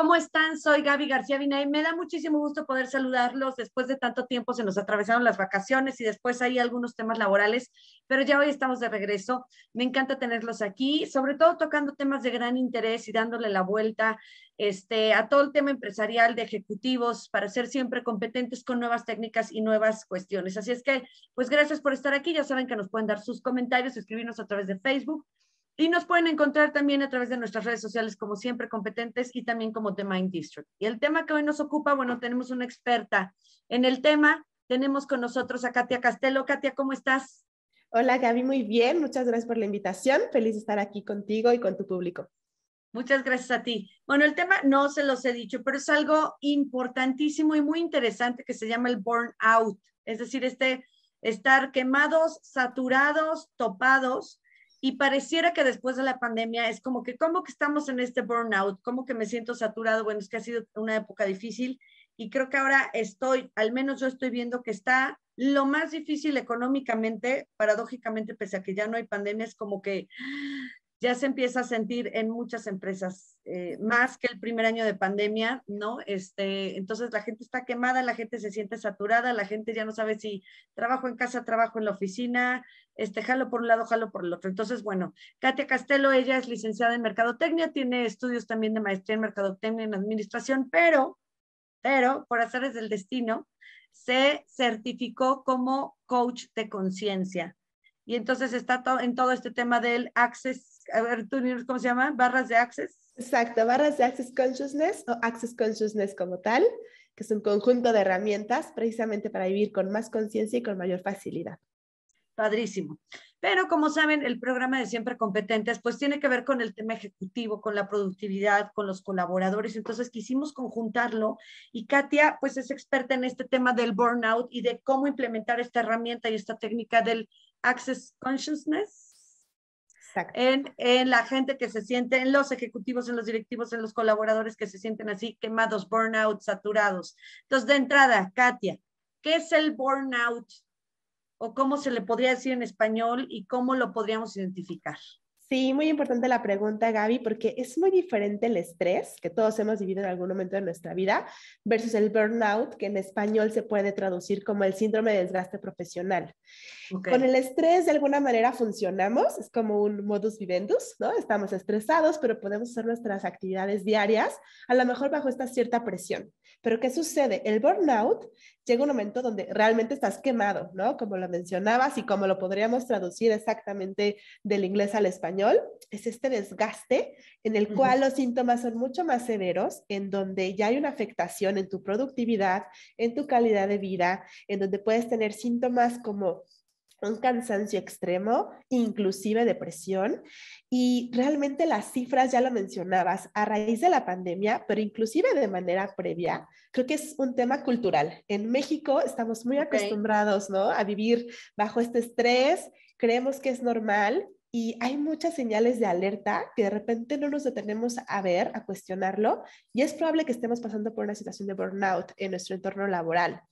¿Cómo están? Soy Gaby García Vinay. Me da muchísimo gusto poder saludarlos. Después de tanto tiempo se nos atravesaron las vacaciones y después hay algunos temas laborales, pero ya hoy estamos de regreso. Me encanta tenerlos aquí, sobre todo tocando temas de gran interés y dándole la vuelta este, a todo el tema empresarial de ejecutivos para ser siempre competentes con nuevas técnicas y nuevas cuestiones. Así es que, pues gracias por estar aquí. Ya saben que nos pueden dar sus comentarios, escribirnos a través de Facebook y nos pueden encontrar también a través de nuestras redes sociales, como siempre, competentes y también como The Mind District. Y el tema que hoy nos ocupa, bueno, tenemos una experta en el tema. Tenemos con nosotros a Katia Castelo. Katia, ¿cómo estás? Hola Gaby, muy bien. Muchas gracias por la invitación. Feliz de estar aquí contigo y con tu público. Muchas gracias a ti. Bueno, el tema no se los he dicho, pero es algo importantísimo y muy interesante que se llama el burnout, es decir, este estar quemados, saturados, topados y pareciera que después de la pandemia es como que, ¿cómo que estamos en este burnout? ¿Cómo que me siento saturado? Bueno, es que ha sido una época difícil y creo que ahora estoy, al menos yo estoy viendo que está lo más difícil económicamente, paradójicamente, pese a que ya no hay pandemia, es como que ya se empieza a sentir en muchas empresas, eh, más que el primer año de pandemia, ¿no? Este, entonces la gente está quemada, la gente se siente saturada, la gente ya no sabe si trabajo en casa, trabajo en la oficina, este, jalo por un lado, jalo por el otro. Entonces, bueno, Katia Castelo, ella es licenciada en Mercadotecnia, tiene estudios también de maestría en Mercadotecnia en Administración, pero, pero, por hacerles del destino, se certificó como coach de conciencia. Y entonces está en todo este tema del acceso ¿cómo se llama? Barras de Access. Exacto, barras de Access Consciousness o Access Consciousness como tal, que es un conjunto de herramientas precisamente para vivir con más conciencia y con mayor facilidad. Padrísimo. Pero como saben, el programa de Siempre Competentes, pues tiene que ver con el tema ejecutivo, con la productividad, con los colaboradores. Entonces quisimos conjuntarlo y Katia, pues es experta en este tema del burnout y de cómo implementar esta herramienta y esta técnica del Access Consciousness en, en, la gente que se siente, en los ejecutivos, en los directivos, en los colaboradores que se sienten así, quemados, burnout, saturados. Entonces, de entrada, Katia, ¿qué es el burnout? ¿O cómo se le podría decir en español y cómo lo podríamos identificar? Sí, muy importante la pregunta, Gaby, porque es muy diferente el estrés que todos hemos vivido en algún momento de nuestra vida versus el burnout, que en español se puede traducir como el síndrome de desgaste profesional. Con el estrés, de alguna manera, funcionamos, es como un modus vivendus, ¿no? Estamos estresados, pero podemos hacer nuestras actividades diarias, a lo mejor bajo esta cierta presión. Pero ¿qué sucede? El burnout llega un momento donde realmente estás quemado, ¿no? Como lo mencionabas y como lo podríamos traducir exactamente del inglés al español, es este desgaste en el cual los síntomas son mucho más severos, en donde ya hay una afectación en tu productividad, en tu calidad de vida, en donde puedes tener síntomas como un cansancio extremo, inclusive depresión. Y realmente las cifras, ya lo mencionabas, a raíz de la pandemia, pero inclusive de manera previa, creo que es un tema cultural. En México estamos muy acostumbrados a vivir bajo este estrés, creemos que es normal, y hay muchas señales de alerta que de repente no nos detenemos a ver, a cuestionarlo, y es probable que estemos pasando por una situación de burnout en nuestro entorno laboral.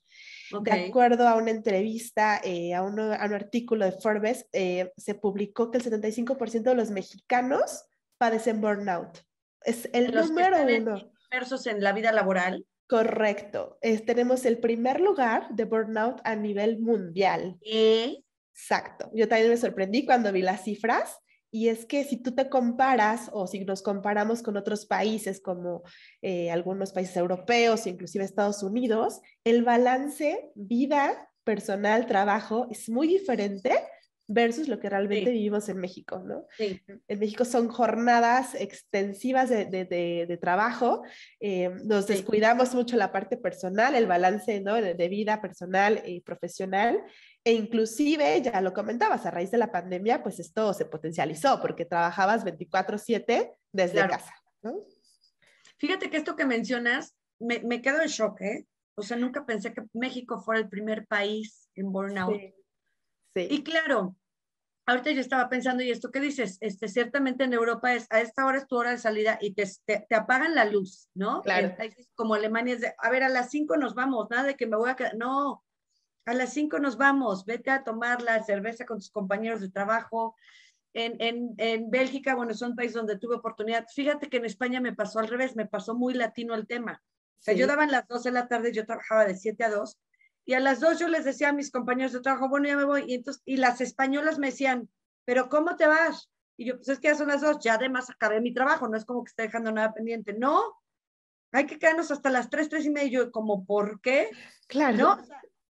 De acuerdo a una entrevista, eh, a, un artículo de Forbes, eh, se publicó que el 75% de los mexicanos padecen burnout. Es el los número que están uno. en la vida laboral. Correcto. tenemos el primer lugar de burnout a nivel mundial. Exacto. Yo también me sorprendí cuando vi las cifras. Y es que si tú te comparas o si nos comparamos con otros países como eh, algunos países europeos, inclusive Estados Unidos, el balance vida, personal, trabajo es muy diferente versus lo que realmente vivimos en México, ¿no? En México son jornadas extensivas de, trabajo, eh, nos descuidamos mucho la parte personal, el balance ¿no? de, vida personal y profesional, e inclusive, ya lo comentabas, a raíz de la pandemia, pues esto se potencializó porque trabajabas 24/7 desde casa. Fíjate que esto que mencionas, me, me quedo en shock, ¿eh? O sea, nunca pensé que México fuera el primer país en burnout. Sí. Y claro, ahorita yo estaba pensando, ¿y esto qué dices? Este, ciertamente en Europa es, a esta hora es tu hora de salida y te, apagan la luz, ¿no? Claro. como Alemania es de, a ver, a las 5 nos vamos, nada de que me voy a quedar, no, a las 5 nos vamos, vete a tomar la cerveza con tus compañeros de trabajo. En, Bélgica, bueno, es un país donde tuve oportunidad. Fíjate que en España me pasó al revés, me pasó muy latino el tema. O sea, yo daba las 2 de la tarde, yo trabajaba de 7 a 2, y a las 2 yo les decía a mis compañeros de trabajo, bueno, ya me voy. Y, entonces, y las españolas me decían, pero ¿cómo te vas? Y yo, pues es que ya son las 2, ya además acabé mi trabajo, no es como que esté dejando nada pendiente. No, hay que quedarnos hasta las 3, tres y media. yo, como, ¿por qué? Claro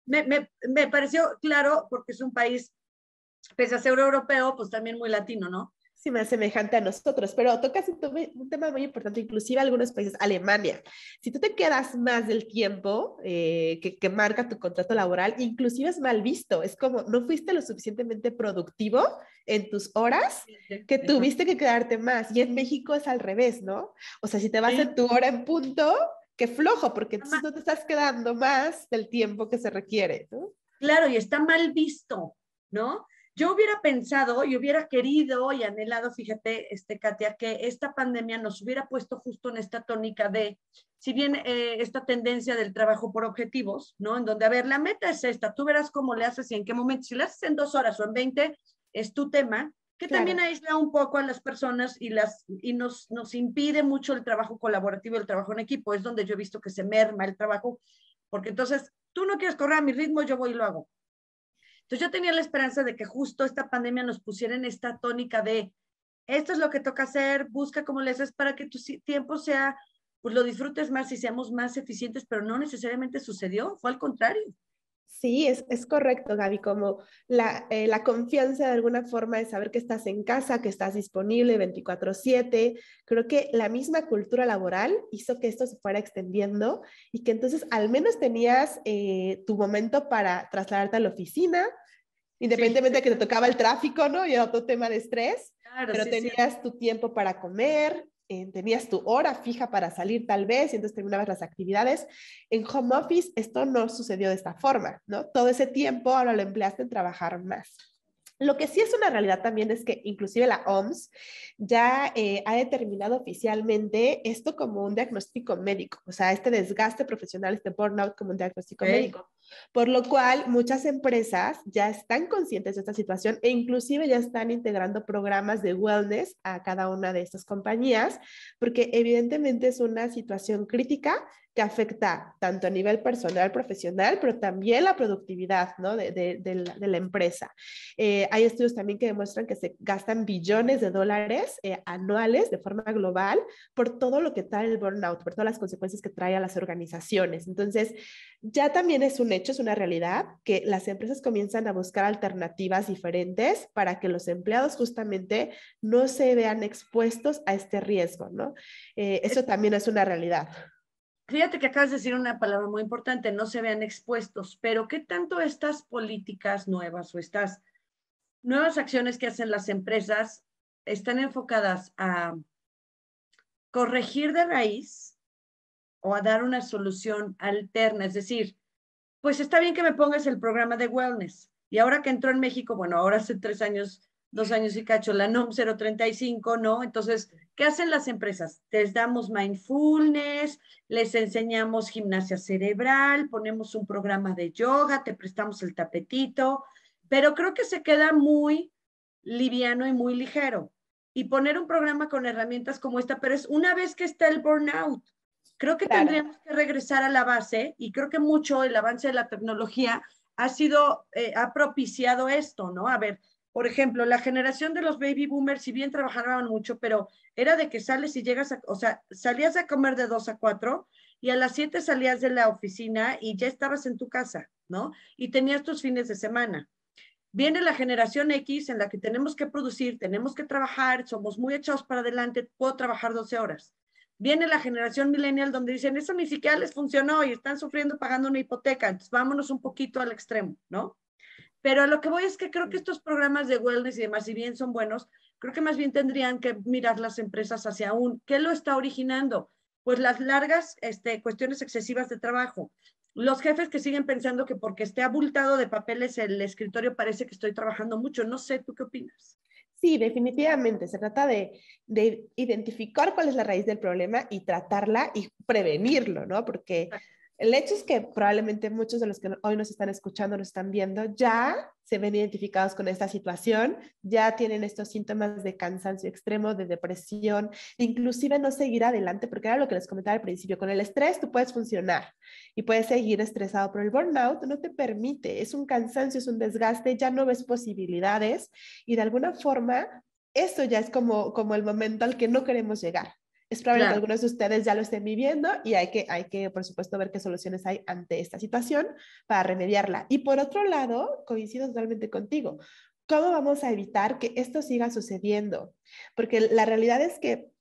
me, pareció claro porque es un país, pese a ser europeo, pues también muy latino, ¿no? Sí, más semejante a nosotros, pero tocas un, tema muy importante, inclusive algunos países, Alemania. Si tú te quedas más del tiempo eh, que, que marca tu contrato laboral, inclusive es mal visto, es como no fuiste lo suficientemente productivo en tus horas que tuviste que quedarte más. Y en México es al revés, ¿no? O sea, si te vas en tu hora en punto, que flojo, porque tú no te estás quedando más del tiempo que se requiere, Claro, y está mal visto, ¿no? Yo hubiera pensado y hubiera querido y anhelado, fíjate, este, Katia, que esta pandemia nos hubiera puesto justo en esta tónica de, si bien eh, esta tendencia del trabajo por objetivos, ¿no? En donde, a ver, la meta es esta, tú verás cómo le haces y en qué momento, si le haces en dos horas o en veinte, es tu tema, que también aísla un poco a las personas y, las, y nos, nos impide mucho el trabajo colaborativo, el trabajo en equipo. Es donde yo he visto que se merma el trabajo, porque entonces tú no quieres correr a mi ritmo, yo voy y lo hago. Entonces yo tenía la esperanza de que justo esta pandemia nos pusiera en esta tónica de, esto es lo que toca hacer, busca cómo le haces para que tu tiempo sea, pues lo disfrutes más y seamos más eficientes, pero no necesariamente sucedió, fue al contrario. Sí, es, correcto, Gaby, como la, eh, la, confianza de alguna forma de saber que estás en casa, que estás disponible 24/7. Creo que la misma cultura laboral hizo que esto se fuera extendiendo y que entonces al menos tenías eh, tu momento para trasladarte a la oficina, independientemente de que te tocaba el tráfico, ¿no? Y otro tema de estrés, pero tenías tu tiempo para comer, eh, tenías tu hora fija para salir tal vez y entonces terminabas las actividades. En home office esto no sucedió de esta forma, ¿no? Todo ese tiempo ahora lo empleaste en trabajar más. Lo que sí es una realidad también es que inclusive la OMS ya eh, ha determinado oficialmente esto como un diagnóstico médico, o sea, este desgaste profesional, este burnout como un diagnóstico médico. Por lo cual, muchas empresas ya están conscientes de esta situación e inclusive ya están integrando programas de wellness a cada una de estas compañías, porque evidentemente es una situación crítica que afecta tanto a nivel personal, profesional, pero también la productividad de, la, empresa. Eh, hay estudios también que demuestran que se gastan billones de dólares eh, anuales de forma global por todo lo que trae el burnout, por todas las consecuencias que trae a las organizaciones. Entonces, ya también es un hecho, es una realidad, que las empresas comienzan a buscar alternativas diferentes para que los empleados justamente no se vean expuestos a este riesgo, ¿no? Eh, eso también es una realidad. Fíjate que acabas de decir una palabra muy importante, no se vean expuestos, pero ¿qué tanto estas políticas nuevas o estas nuevas acciones que hacen las empresas están enfocadas a corregir de raíz o a dar una solución alterna? Es decir, pues está bien que me pongas el programa de wellness. Y ahora que entró en México, bueno, ahora hace tres años, dos años y cacho, la NOM 035, ¿no? Entonces, ¿qué hacen las empresas? Les damos mindfulness, les enseñamos gimnasia cerebral, ponemos un programa de yoga, te prestamos el tapetito, pero creo que se queda muy liviano y muy ligero. Y poner un programa con herramientas como esta, pero es una vez que está el burnout, Creo que tendríamos que regresar a la base y creo que mucho el avance de la tecnología ha sido, eh, ha propiciado esto, ¿no? A ver, por ejemplo, la generación de los baby boomers, si bien trabajaban mucho, pero era de que sales y llegas, a, o sea, salías a comer de dos a cuatro y a las siete salías de la oficina y ya estabas en tu casa, ¿no? Y tenías tus fines de semana. Viene la generación X en la que tenemos que producir, tenemos que trabajar, somos muy echados para adelante, puedo trabajar 12 horas. Viene la generación millennial donde dicen, eso ni siquiera les funcionó y están sufriendo pagando una hipoteca, entonces vámonos un poquito al extremo, ¿no? Pero a lo que voy es que creo que estos programas de wellness y demás, si bien son buenos, creo que más bien tendrían que mirar las empresas hacia un, ¿qué lo está originando? Pues las largas este, cuestiones excesivas de trabajo, los jefes que siguen pensando que porque esté abultado de papeles el escritorio parece que estoy trabajando mucho. No sé, ¿tú qué opinas? Sí, definitivamente. Se trata de, identificar cuál es la raíz del problema y tratarla y prevenirlo, ¿no? Porque el hecho es que probablemente muchos de los que hoy nos están escuchando, nos están viendo, ya se ven identificados con esta situación, ya tienen estos síntomas de cansancio extremo, de depresión, inclusive no seguir adelante, porque era lo que les comentaba al principio, con el estrés tú puedes funcionar y puedes seguir estresado, pero el burnout no te permite, es un cansancio, es un desgaste, ya no ves posibilidades y de alguna forma eso ya es como, como el momento al que no queremos llegar. Es probable que algunos de ustedes ya lo estén viviendo y hay que, hay que, por supuesto, ver qué soluciones hay ante esta situación para remediarla. Y por otro lado, coincido totalmente contigo, ¿cómo vamos a evitar que esto siga sucediendo? Porque la realidad es que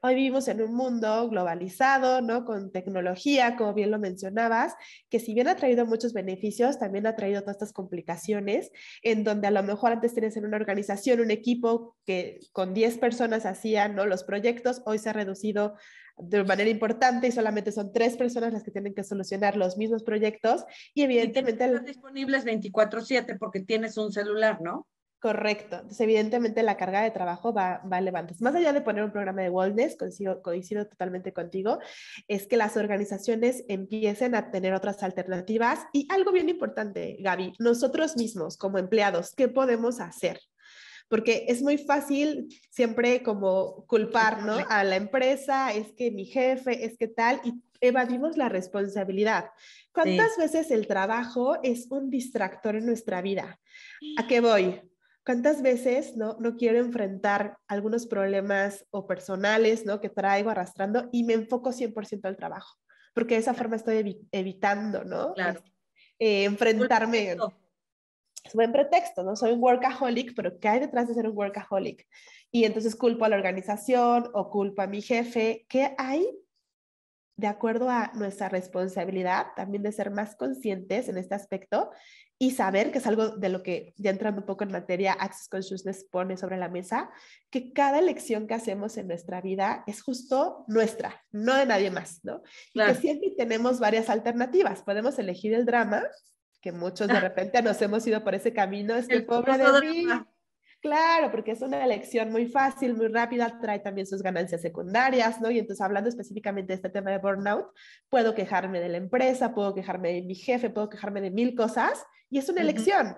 hoy vivimos en un mundo globalizado, ¿no? Con tecnología, como bien lo mencionabas, que si bien ha traído muchos beneficios, también ha traído todas estas complicaciones, en donde a lo mejor antes tenías en una organización un equipo que con 10 personas hacían ¿no? los proyectos, hoy se ha reducido de manera importante y solamente son tres personas las que tienen que solucionar los mismos proyectos y evidentemente... están disponibles 24/7 porque tienes un celular, ¿no? Correcto. Entonces, evidentemente la carga de trabajo va, va elevando. Más allá de poner un programa de wellness, coincido, totalmente contigo, es que las organizaciones empiecen a tener otras alternativas y algo bien importante, Gaby, nosotros mismos como empleados, ¿qué podemos hacer? porque es muy fácil siempre como culpar, ¿no? A la empresa, es que mi jefe, es que tal, y evadimos la responsabilidad. ¿Cuántas veces el trabajo es un distractor en nuestra vida? ¿A qué voy? ¿Cuántas veces no, no quiero enfrentar algunos problemas o personales ¿no? que traigo arrastrando y me enfoco 100% al trabajo? Porque de esa forma estoy evitando, ¿no? Este, eh, enfrentarme. Es buen pretexto, ¿no? Soy un workaholic, pero ¿qué hay detrás de ser un workaholic? Y entonces culpo a la organización o culpo a mi jefe. ¿Qué hay de acuerdo a nuestra responsabilidad también de ser más conscientes en este aspecto y saber, que es algo de lo que ya entrando un poco en materia, Access Consciousness pone sobre la mesa, que cada elección que hacemos en nuestra vida es justo nuestra, no de nadie más, ¿no? Y que siempre tenemos varias alternativas. Podemos elegir el drama, que muchos de repente nos hemos ido por ese camino, es el pobre de mí. Claro, porque es una elección muy fácil, muy rápida, trae también sus ganancias secundarias, ¿no? Y entonces, hablando específicamente de este tema de burnout, puedo quejarme de la empresa, puedo quejarme de mi jefe, puedo quejarme de mil cosas, y es una elección.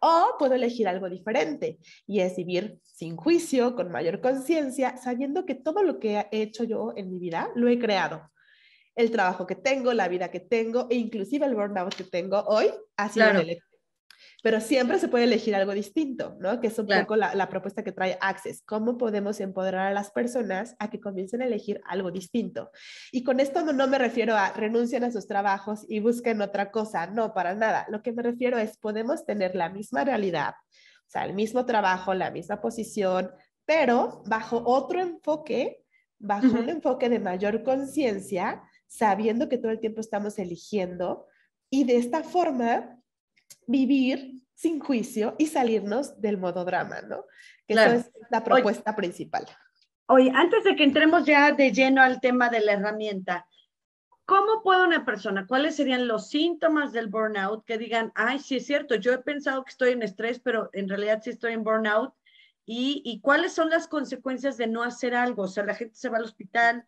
O puedo elegir algo diferente y es vivir sin juicio, con mayor conciencia, sabiendo que todo lo que he hecho yo en mi vida lo he creado. El trabajo que tengo, la vida que tengo e inclusive el burnout que tengo hoy ha sido una elección pero siempre se puede elegir algo distinto, ¿no? Que es un poco la, propuesta que trae Access. ¿Cómo podemos empoderar a las personas a que comiencen a elegir algo distinto? Y con esto no, me refiero a renuncien a sus trabajos y busquen otra cosa, no, para nada. Lo que me refiero es, podemos tener la misma realidad, o sea, el mismo trabajo, la misma posición, pero bajo otro enfoque, bajo un enfoque de mayor conciencia, sabiendo que todo el tiempo estamos eligiendo. Y de esta forma vivir sin juicio y salirnos del modo drama, ¿no? Que es la propuesta principal. Oye, antes de que entremos ya de lleno al tema de la herramienta, ¿cómo puede una persona, cuáles serían los síntomas del burnout que digan, ay, sí es cierto, yo he pensado que estoy en estrés, pero en realidad sí estoy en burnout? ¿Y, cuáles son las consecuencias de no hacer algo? O sea, la gente se va al hospital,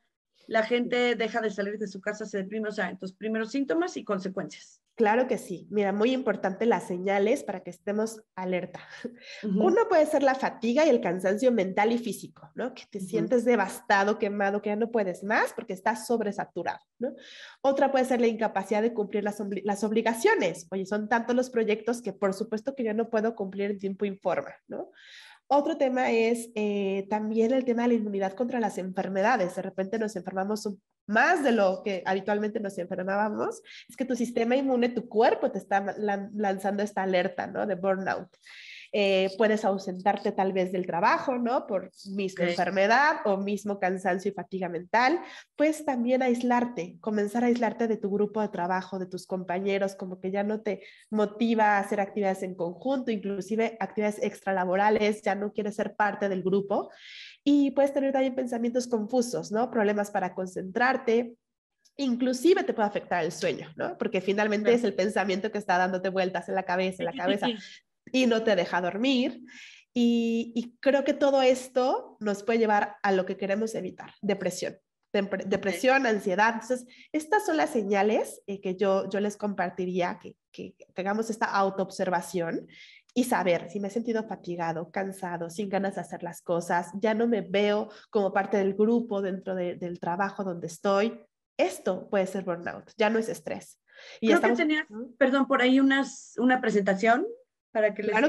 la gente deja de salir de su casa, se deprime, o sea, entonces, primeros síntomas y consecuencias. Claro que sí. Mira, muy importante las señales para que estemos alerta. Uno puede ser la fatiga y el cansancio mental y físico, ¿no? Que te sientes devastado, quemado, que ya no puedes más porque estás sobresaturado, ¿no? Otra puede ser la incapacidad de cumplir las, obligaciones. Oye, son tantos los proyectos que por supuesto que yo no puedo cumplir en tiempo y ¿no? Otro tema es eh, también el tema de la inmunidad contra las enfermedades. De repente nos enfermamos más de lo que habitualmente nos enfermábamos. Es que tu sistema inmune, tu cuerpo te está lanzando esta alerta, ¿no? De burnout. Eh, puedes ausentarte tal vez del trabajo, ¿no? Por misma enfermedad o mismo cansancio y fatiga mental, pues también aislarte, comenzar a aislarte de tu grupo de trabajo, de tus compañeros, como que ya no te motiva a hacer actividades en conjunto, inclusive actividades extralaborales, ya no quieres ser parte del grupo y puedes tener también pensamientos confusos, ¿no? Problemas para concentrarte, inclusive te puede afectar el sueño, ¿no? Porque finalmente es el pensamiento que está dándote vueltas en la cabeza, en la cabeza. y no te deja dormir. Y, creo que todo esto nos puede llevar a lo que queremos evitar, depresión. Depresión, ansiedad. Entonces, estas son las señales eh, que yo, yo les compartiría, que, que tengamos esta autoobservación y saber si me he sentido fatigado, cansado, sin ganas de hacer las cosas, ya no me veo como parte del grupo dentro del trabajo donde estoy. Esto puede ser burnout, ya no es estrés. Y Creo que tenías, perdón, por ahí unas, una presentación para que les claro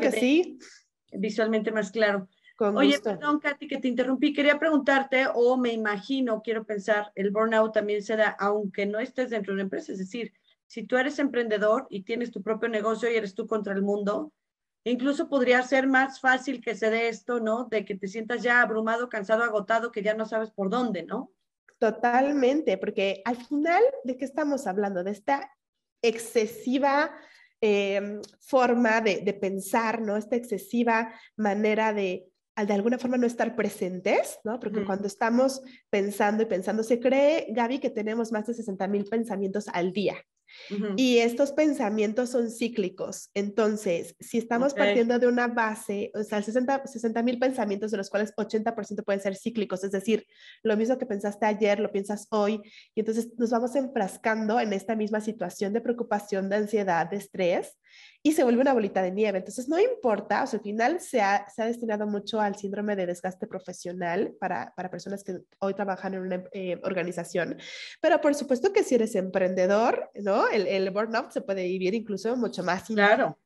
visualmente más claro. Oye, perdón, Katy, que te interrumpí. Quería preguntarte, o me imagino, quiero pensar, el burnout también se da aunque no estés dentro de una empresa. Es decir, si tú eres emprendedor y tienes tu propio negocio y eres tú contra el mundo, incluso podría ser más fácil que se dé esto, ¿no? De que te sientas ya abrumado, cansado, agotado, que ya no sabes por dónde, ¿no? Totalmente, porque al final, ¿de qué estamos hablando? De esta excesiva Em, forma de, pensar, ¿no? Esta excesiva manera de de alguna forma no estar presentes, ¿no? Porque cuando estamos pensando y pensando, se cree, Gaby, que tenemos más de 60 mil pensamientos al día, y estos pensamientos son cíclicos. Entonces, si estamos partiendo de una base, o sea, 60 mil pensamientos de los cuales 80% pueden ser cíclicos, es decir, lo mismo que pensaste ayer, lo piensas hoy, y entonces nos vamos enfrascando en esta misma situación de preocupación, de ansiedad, de estrés, y se vuelve una bolita de nieve. Entonces, no importa, o sea, al final se ha, se ha destinado mucho al síndrome de desgaste profesional para, para personas que hoy trabajan en una eh, organización, pero por supuesto que si eres emprendedor, ¿no? El, el burnout se puede vivir incluso mucho más claro.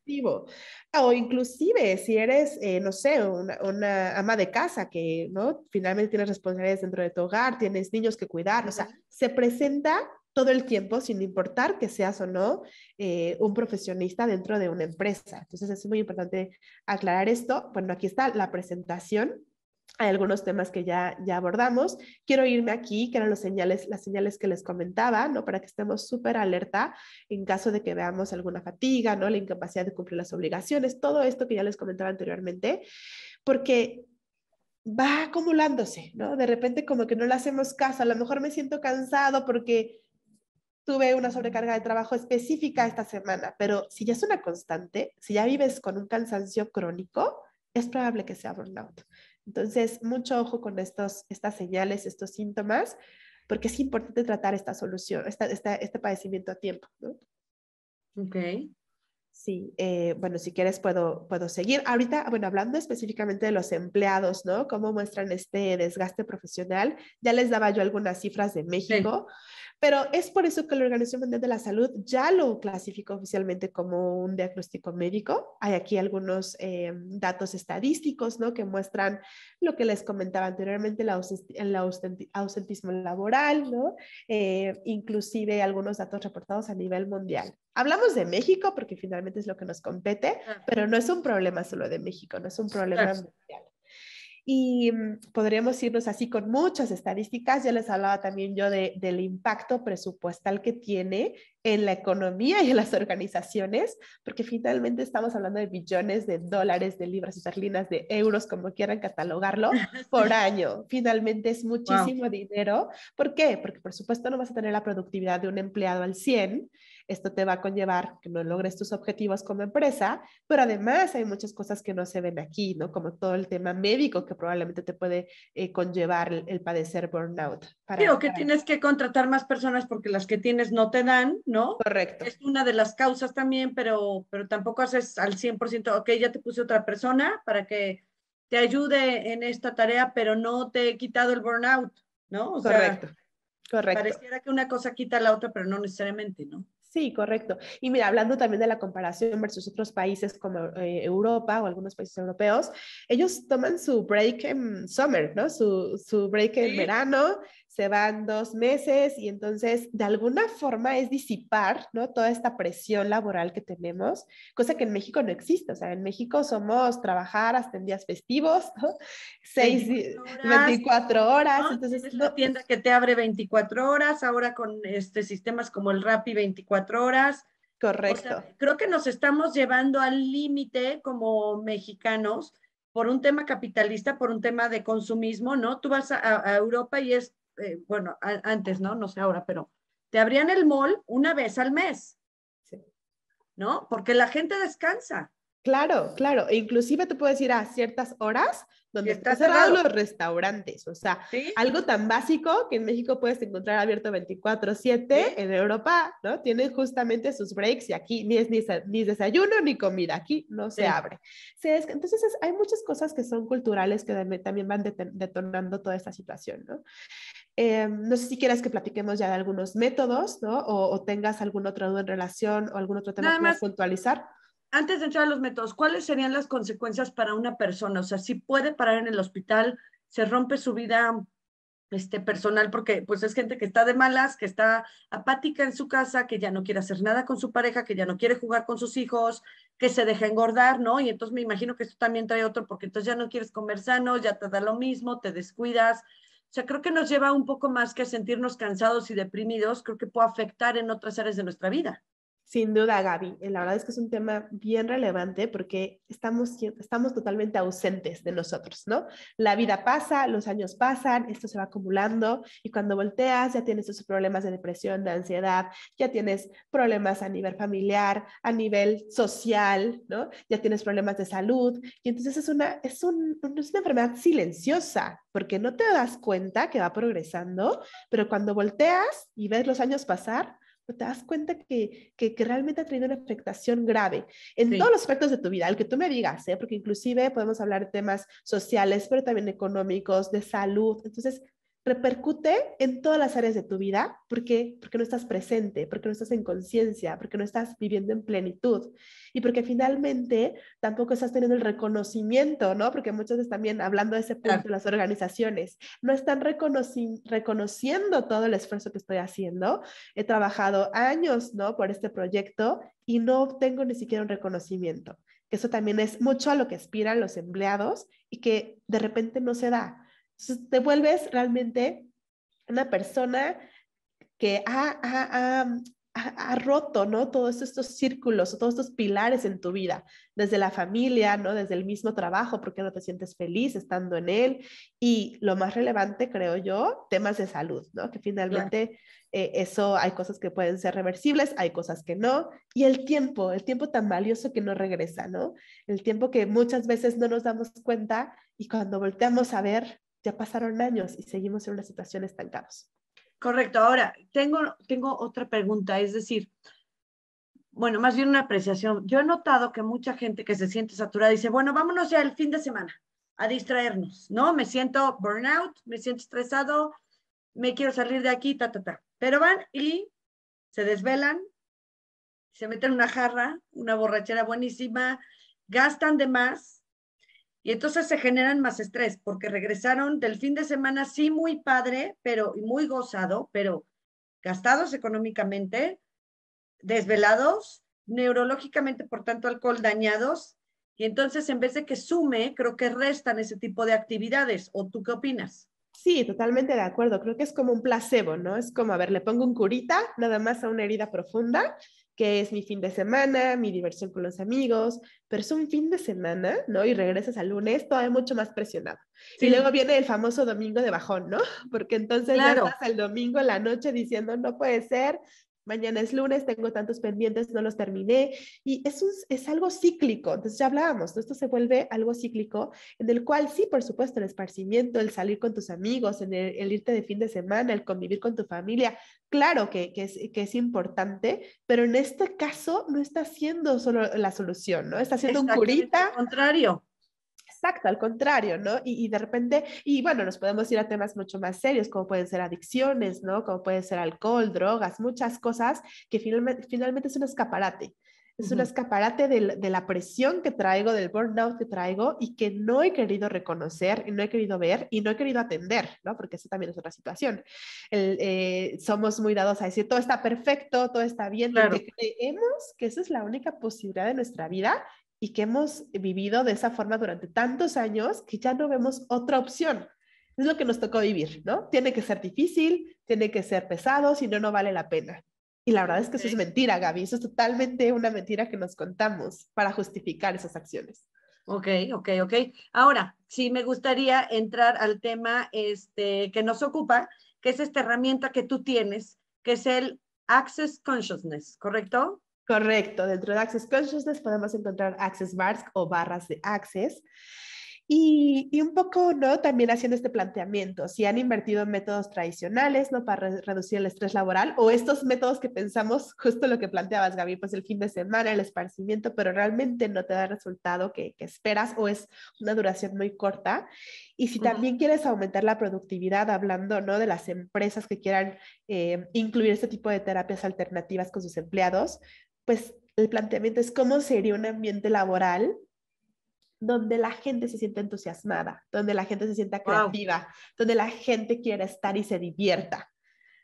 Ah, o inclusive si eres, eh, no sé, una, una, ama de casa que, ¿no? Finalmente tienes responsabilidades dentro de tu hogar, tienes niños que cuidar, o sea, se presenta todo el tiempo, sin importar que seas o no eh, un profesionista dentro de una empresa. Entonces es muy importante aclarar esto. Bueno, aquí está la presentación. Hay algunos temas que ya, ya abordamos. Quiero irme aquí, que eran los señales, las señales que les comentaba, ¿no? Para que estemos súper alerta en caso de que veamos alguna fatiga, ¿no? La incapacidad de cumplir las obligaciones, todo esto que ya les comentaba anteriormente, porque va acumulándose, ¿no? De repente como que no le hacemos caso, a lo mejor me siento cansado porque tuve una sobrecarga de trabajo específica esta semana, pero si ya es una constante, si ya vives con un cansancio crónico, es probable que sea burnout. Entonces, mucho ojo con estos, estas señales, estos síntomas, porque es importante tratar esta solución, este padecimiento a tiempo. Ok. Sí, eh, bueno, si quieres puedo, seguir. Ahorita, bueno, hablando específicamente de los empleados, ¿no? ¿Cómo muestran este desgaste profesional? Ya les daba yo algunas cifras de México, pero es por eso que la Organización Mundial de la Salud ya lo clasificó oficialmente como un diagnóstico médico. Hay aquí algunos eh, datos estadísticos, ¿no? Que muestran lo que les comentaba anteriormente, el, ausentismo laboral, ¿no? Eh, inclusive algunos datos reportados a nivel mundial. Hablamos de México porque finalmente es lo que nos compete, pero no es un problema solo de México, no es un problema mundial. Y mm, podríamos irnos así con muchas estadísticas. Ya les hablaba también yo del impacto presupuestal que tiene en la economía y en las organizaciones, porque finalmente estamos hablando de billones de dólares, de libras esterlinas, de euros, como quieran catalogarlo, por año. Finalmente es muchísimo dinero. ¿Por qué? Porque por supuesto no vas a tener la productividad de un empleado al 100 esto te va a conllevar que no logres tus objetivos como empresa, pero además hay muchas cosas que no se ven aquí, ¿no? Como todo el tema médico que probablemente te puede eh, conllevar el, padecer burnout. Para, sí, o que tienes que contratar más personas porque las que tienes no te dan, ¿no? Correcto. Es una de las causas también, pero, pero tampoco haces al 100%, ok, ya te puse otra persona para que te ayude en esta tarea, pero no te he quitado el burnout, ¿no? Correcto. Correcto. Pareciera que una cosa quita a la otra, pero no necesariamente, ¿no? Sí, correcto. Y mira, hablando también de la comparación versus otros países como eh, Europa o algunos países europeos, ellos toman su break en summer, ¿no? Su, break en verano se van dos meses y entonces de alguna forma es disipar, ¿no? Toda esta presión laboral que tenemos, cosa que en México no existe, o sea, en México somos trabajar hasta en días festivos, 24 horas, ah, entonces... Es la tienda pues que te abre 24 horas, ahora con este, sistemas como el Rappi 24 horas. Correcto. creo que nos estamos llevando al límite como mexicanos, por un tema capitalista, por un tema de consumismo, ¿no? Tú vas a, a, Europa y es eh, bueno, antes, ¿no? No sé ahora, pero te abrían el mall una vez al mes, ¿no? Porque la gente descansa. Claro, claro. E inclusive tú puedes ir a ciertas horas donde están cerrados cerrado. los restaurantes. O sea, algo tan básico que en México puedes encontrar abierto 24/7, en Europa, ¿no? Tienen justamente sus breaks y aquí ni es ni, desayuno ni comida, aquí no se abre. Entonces hay muchas cosas que son culturales que también van detonando toda esta situación, ¿no? Eh, no sé si quieras que platiquemos ya de algunos métodos, ¿no? O, tengas algún otro duda en relación o algún otro tema que pueda puntualizar. Antes de entrar a los métodos, ¿cuáles serían las consecuencias para una persona? O sea, si puede parar en el hospital, se rompe su vida este, personal, porque pues es gente que está de malas, que está apática en su casa, que ya no quiere hacer nada con su pareja, que ya no quiere jugar con sus hijos, que se deja engordar, ¿no? Y entonces me imagino que esto también trae otro, porque entonces ya no quieres comer sano, ya te da lo mismo, te descuidas. O sea, creo que nos lleva un poco más que a sentirnos cansados y deprimidos, creo que puede afectar en otras áreas de nuestra vida. Sin duda, Gaby, eh, la verdad es que es un tema bien relevante porque estamos, estamos totalmente ausentes de nosotros, ¿no? La vida pasa, los años pasan, esto se va acumulando y cuando volteas ya tienes esos problemas de depresión, de ansiedad, ya tienes problemas a nivel familiar, a nivel social, ¿no? Ya tienes problemas de salud y entonces es una, es, es una enfermedad silenciosa porque no te das cuenta que va progresando, pero cuando volteas y ves los años pasar, te das cuenta que, que, realmente ha tenido una afectación grave en todos los aspectos de tu vida, el que tú me digas, ¿eh? porque inclusive podemos hablar de temas sociales, pero también económicos, de salud. Entonces, repercute en todas las áreas de tu vida. ¿Por qué? Porque no estás presente, porque no estás en conciencia, porque no estás viviendo en plenitud y porque finalmente tampoco estás teniendo el reconocimiento, ¿no? Porque muchas veces también hablando de ese punto, las organizaciones no están reconociendo todo el esfuerzo que estoy haciendo. He trabajado años, ¿no? Por este proyecto y no obtengo ni siquiera un reconocimiento. Eso también es mucho a lo que aspiran los empleados y que de repente no se da te vuelves realmente una persona que ha, ha, roto, ¿no? Todos estos círculos, todos estos pilares en tu vida, desde la familia, ¿no? Desde el mismo trabajo, porque no te sientes feliz estando en él. Y lo más relevante, creo yo, temas de salud, ¿no? Que finalmente eh, eso, hay cosas que pueden ser reversibles, hay cosas que no. Y el tiempo, el tiempo tan valioso que no regresa, ¿no? El tiempo que muchas veces no nos damos cuenta y cuando volteamos a ver, ya pasaron años y seguimos en una situación estancados. Correcto. Ahora, tengo, tengo otra pregunta, es decir, bueno, más bien una apreciación. Yo he notado que mucha gente que se siente saturada dice, bueno, vámonos ya el fin de semana a distraernos, ¿no? Me siento burnout, me siento estresado, me quiero salir de aquí, ta, ta, ta. Pero van y se desvelan, se meten una jarra, una borrachera buenísima, gastan de más y entonces se generan más estrés porque regresaron del fin de semana, sí, muy padre, pero muy gozado, pero gastados económicamente, desvelados, neurológicamente, por tanto, alcohol dañados. Y entonces, en vez de que sume, creo que restan ese tipo de actividades. ¿O tú qué opinas? Sí, totalmente de acuerdo. Creo que es como un placebo, ¿no? Es como, a ver, le pongo un curita nada más a una herida profunda que es mi fin de semana, mi diversión con los amigos, pero es un fin de semana, ¿no? Y regresas al lunes todavía mucho más presionado. Y luego viene el famoso domingo de bajón, ¿no? Porque entonces ya estás el domingo en la noche diciendo, no puede ser, mañana es lunes, tengo tantos pendientes, no los terminé. Y es, es algo cíclico, entonces ya hablábamos, esto se vuelve algo cíclico, en el cual sí, por supuesto, el esparcimiento, el salir con tus amigos, el, irte de fin de semana, el convivir con tu familia, claro que, es, que es importante, pero en este caso no está siendo solo la solución, ¿no? Está siendo un curita. Al contrario. Exacto, al contrario, ¿no? Y, de repente, y bueno, nos podemos ir a temas mucho más serios, como pueden ser adicciones, ¿no? Como pueden ser alcohol, drogas, muchas cosas que finalmente, finalmente es un escaparate. Es un escaparate de, de, la presión que traigo, del burnout que traigo y que no he querido reconocer, y no he querido ver y no he querido atender, ¿no? Porque eso también es otra situación. Eh, somos muy dados a decir, todo está perfecto, todo está bien, porque creemos que esa es la única posibilidad de nuestra vida y que hemos vivido de esa forma durante tantos años que ya no vemos otra opción. Es lo que nos tocó vivir, ¿no? Tiene que ser difícil, tiene que ser pesado, si no, no vale la pena. Y la verdad es que eso es mentira, Gaby. Eso es totalmente una mentira que nos contamos para justificar esas acciones. Ok, ok, ok. Ahora, sí me gustaría entrar al tema este, que nos ocupa, que es esta herramienta que tú tienes, que es el Access Consciousness, ¿correcto? Correcto, dentro de Access Consciousness podemos encontrar Access Bars o barras de Access. Y, un poco, ¿no? También haciendo este planteamiento, si han invertido en métodos tradicionales, ¿no? Para reducir el estrés laboral o estos métodos que pensamos, justo lo que planteabas, Gaby, pues el fin de semana, el esparcimiento, pero realmente no te da el resultado que, esperas o es una duración muy corta. Y si también quieres aumentar la productividad, hablando, ¿no? De las empresas que quieran eh, incluir este tipo de terapias alternativas con sus empleados, pues el planteamiento es cómo sería un ambiente laboral donde la gente se sienta entusiasmada, donde la gente se sienta creativa, donde la gente quiera estar y se divierta.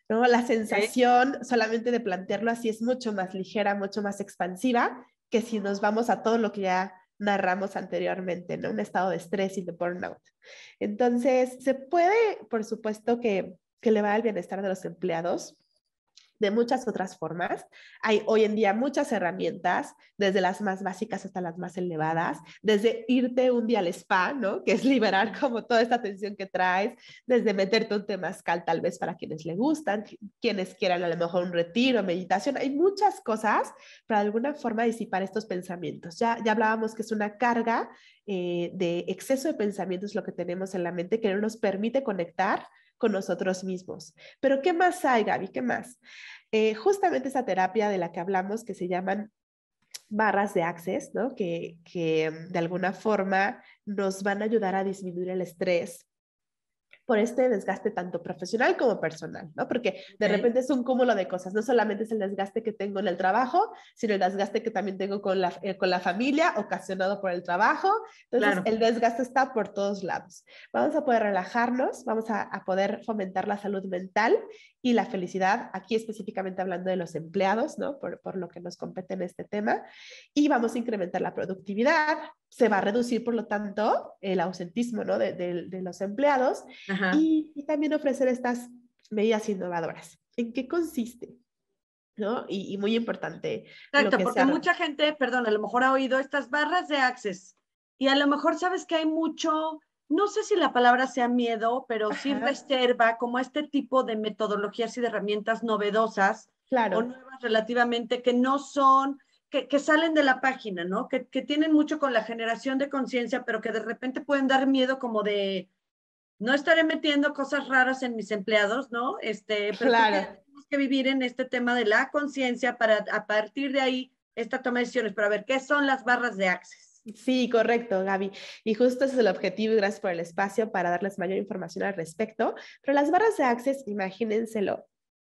¿no? La sensación solamente de plantearlo así es mucho más ligera, mucho más expansiva que si nos vamos a todo lo que ya narramos anteriormente, ¿no? Un estado de estrés y de burnout. Entonces, se puede, por supuesto, que, que le va al bienestar de los empleados, de muchas otras formas. Hay hoy en día muchas herramientas, desde las más básicas hasta las más elevadas, desde irte un día al spa, ¿no? Que es liberar como toda esta tensión que traes, desde meterte un temazcal tal vez para quienes le gustan, quienes quieran a lo mejor un retiro, meditación, hay muchas cosas para de alguna forma disipar estos pensamientos. Ya, ya hablábamos que es una carga eh, de exceso de pensamientos lo que tenemos en la mente que no nos permite conectar con nosotros mismos. Pero ¿qué más hay, Gaby? ¿Qué más? Eh, justamente esa terapia de la que hablamos que se llaman barras de access, Que, mm, de alguna forma nos van a ayudar a disminuir el estrés por este desgaste tanto profesional como personal, Porque de repente es un cúmulo de cosas, no solamente es el desgaste que tengo en el trabajo, sino el desgaste que también tengo con la, eh, con la familia, ocasionado por el trabajo. Entonces, el desgaste está por todos lados. Vamos a poder relajarnos, vamos a, a poder fomentar la salud mental y la felicidad, aquí específicamente hablando de los empleados, ¿no? Por, lo que nos compete en este tema, y vamos a incrementar la productividad, se va a reducir, por lo tanto, el ausentismo, ¿no? De, los empleados y, también ofrecer estas medidas innovadoras. ¿En qué consiste? ¿No? Y, muy importante. Exacto, porque mucha gente, perdón, a lo mejor ha oído estas barras de access y a lo mejor sabes que hay mucho no sé si la palabra sea miedo, pero sí reserva como este tipo de metodologías y de herramientas novedosas o nuevas relativamente que no son, que, salen de la página, ¿no? Que, tienen mucho con la generación de conciencia, pero que de repente pueden dar miedo como de, no estaré metiendo cosas raras en mis empleados, ¿no? Este, pero claro. tenemos que vivir en este tema de la conciencia para a partir de ahí esta toma de decisiones. Pero a ver, ¿qué son las barras de acceso. Sí, correcto, Gaby. Y justo ese es el objetivo gracias por el espacio para darles mayor información al respecto. Pero las barras de Access, imagínenselo,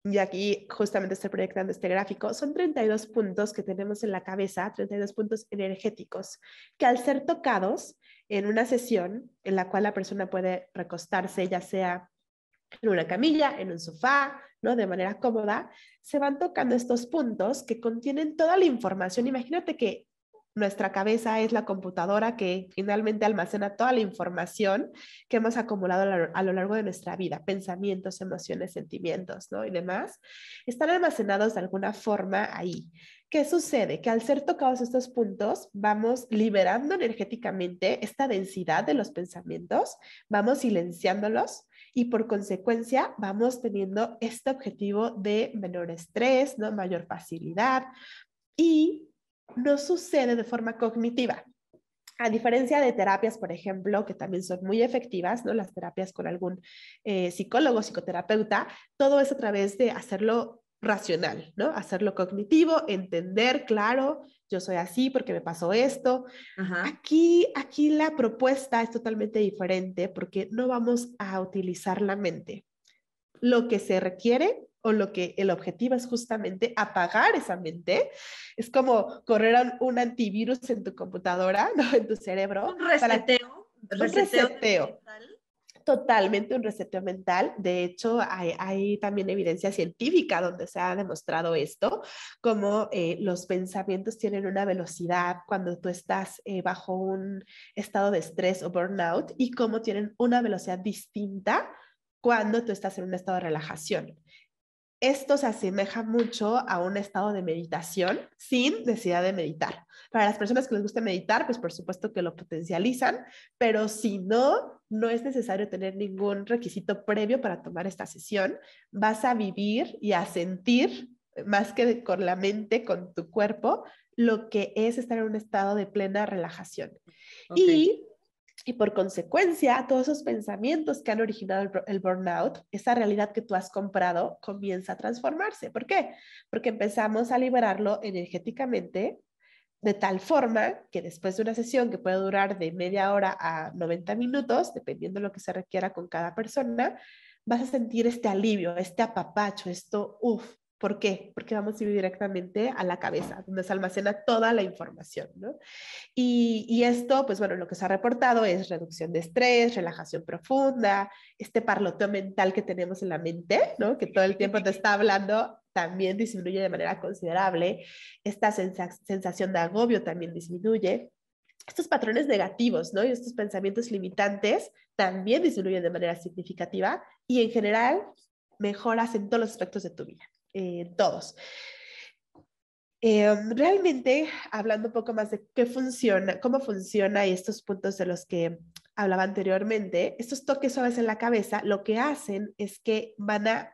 y aquí justamente estoy proyectando este gráfico, son 32 puntos que tenemos en la cabeza, 32 puntos energéticos, que al ser tocados en una sesión en la cual la persona puede recostarse, ya sea en una camilla, en un sofá, ¿no? De manera cómoda, se van tocando estos puntos que contienen toda la información. Imagínate que nuestra cabeza es la computadora que finalmente almacena toda la información que hemos acumulado a lo largo de nuestra vida, pensamientos, emociones, sentimientos, ¿no? Y demás, están almacenados de alguna forma ahí. ¿Qué sucede? Que al ser tocados estos puntos, vamos liberando energéticamente esta densidad de los pensamientos, vamos silenciándolos, y por consecuencia vamos teniendo este objetivo de menor estrés, ¿no? mayor facilidad y no sucede de forma cognitiva. A diferencia de terapias, por ejemplo, que también son muy efectivas, ¿no? las terapias con algún eh, psicólogo, psicoterapeuta, todo es a través de hacerlo racional, ¿no? Hacerlo cognitivo, entender, claro, yo soy así porque me pasó esto. Aquí, aquí la propuesta es totalmente diferente porque no vamos a utilizar la mente. Lo que se requiere o lo que el objetivo es justamente apagar esa mente. Es como correr un antivirus en tu computadora, ¿no? En tu cerebro. Un reseteo. reseteo. totalmente un reseteo mental. De hecho, hay, también evidencia científica donde se ha demostrado esto, como eh, los pensamientos tienen una velocidad cuando tú estás eh, bajo un estado de estrés o burnout y cómo tienen una velocidad distinta cuando tú estás en un estado de relajación. Esto se asemeja mucho a un estado de meditación sin necesidad de meditar. Para las personas que les gusta meditar, pues por supuesto que lo potencializan, pero si no, no es necesario tener ningún requisito previo para tomar esta sesión. Vas a vivir y a sentir, más que con la mente, con tu cuerpo, lo que es estar en un estado de plena relajación. Y y por consecuencia, todos esos pensamientos que han originado el, burnout, esa realidad que tú has comprado, comienza a transformarse. ¿Por qué? Porque empezamos a liberarlo energéticamente de tal forma que después de una sesión que puede durar de media hora a 90 minutos, dependiendo de lo que se requiera con cada persona, vas a sentir este alivio, este apapacho, esto, uff, ¿Por qué? Porque vamos a ir directamente a la cabeza, donde se almacena toda la información, ¿no? Y, esto, pues bueno, lo que se ha reportado es reducción de estrés, relajación profunda, este parloteo mental que tenemos en la mente, ¿no? Que todo el tiempo te está hablando, también disminuye de manera considerable. Esta sensación de agobio también disminuye estos patrones negativos, ¿no? Y estos pensamientos limitantes también disminuyen de manera significativa y en general mejoras en todos los aspectos de tu vida. Eh, todos. Em, realmente, hablando un poco más de qué funciona, cómo funciona y estos puntos de los que hablaba anteriormente, estos toques suaves en la cabeza lo que hacen es que van a,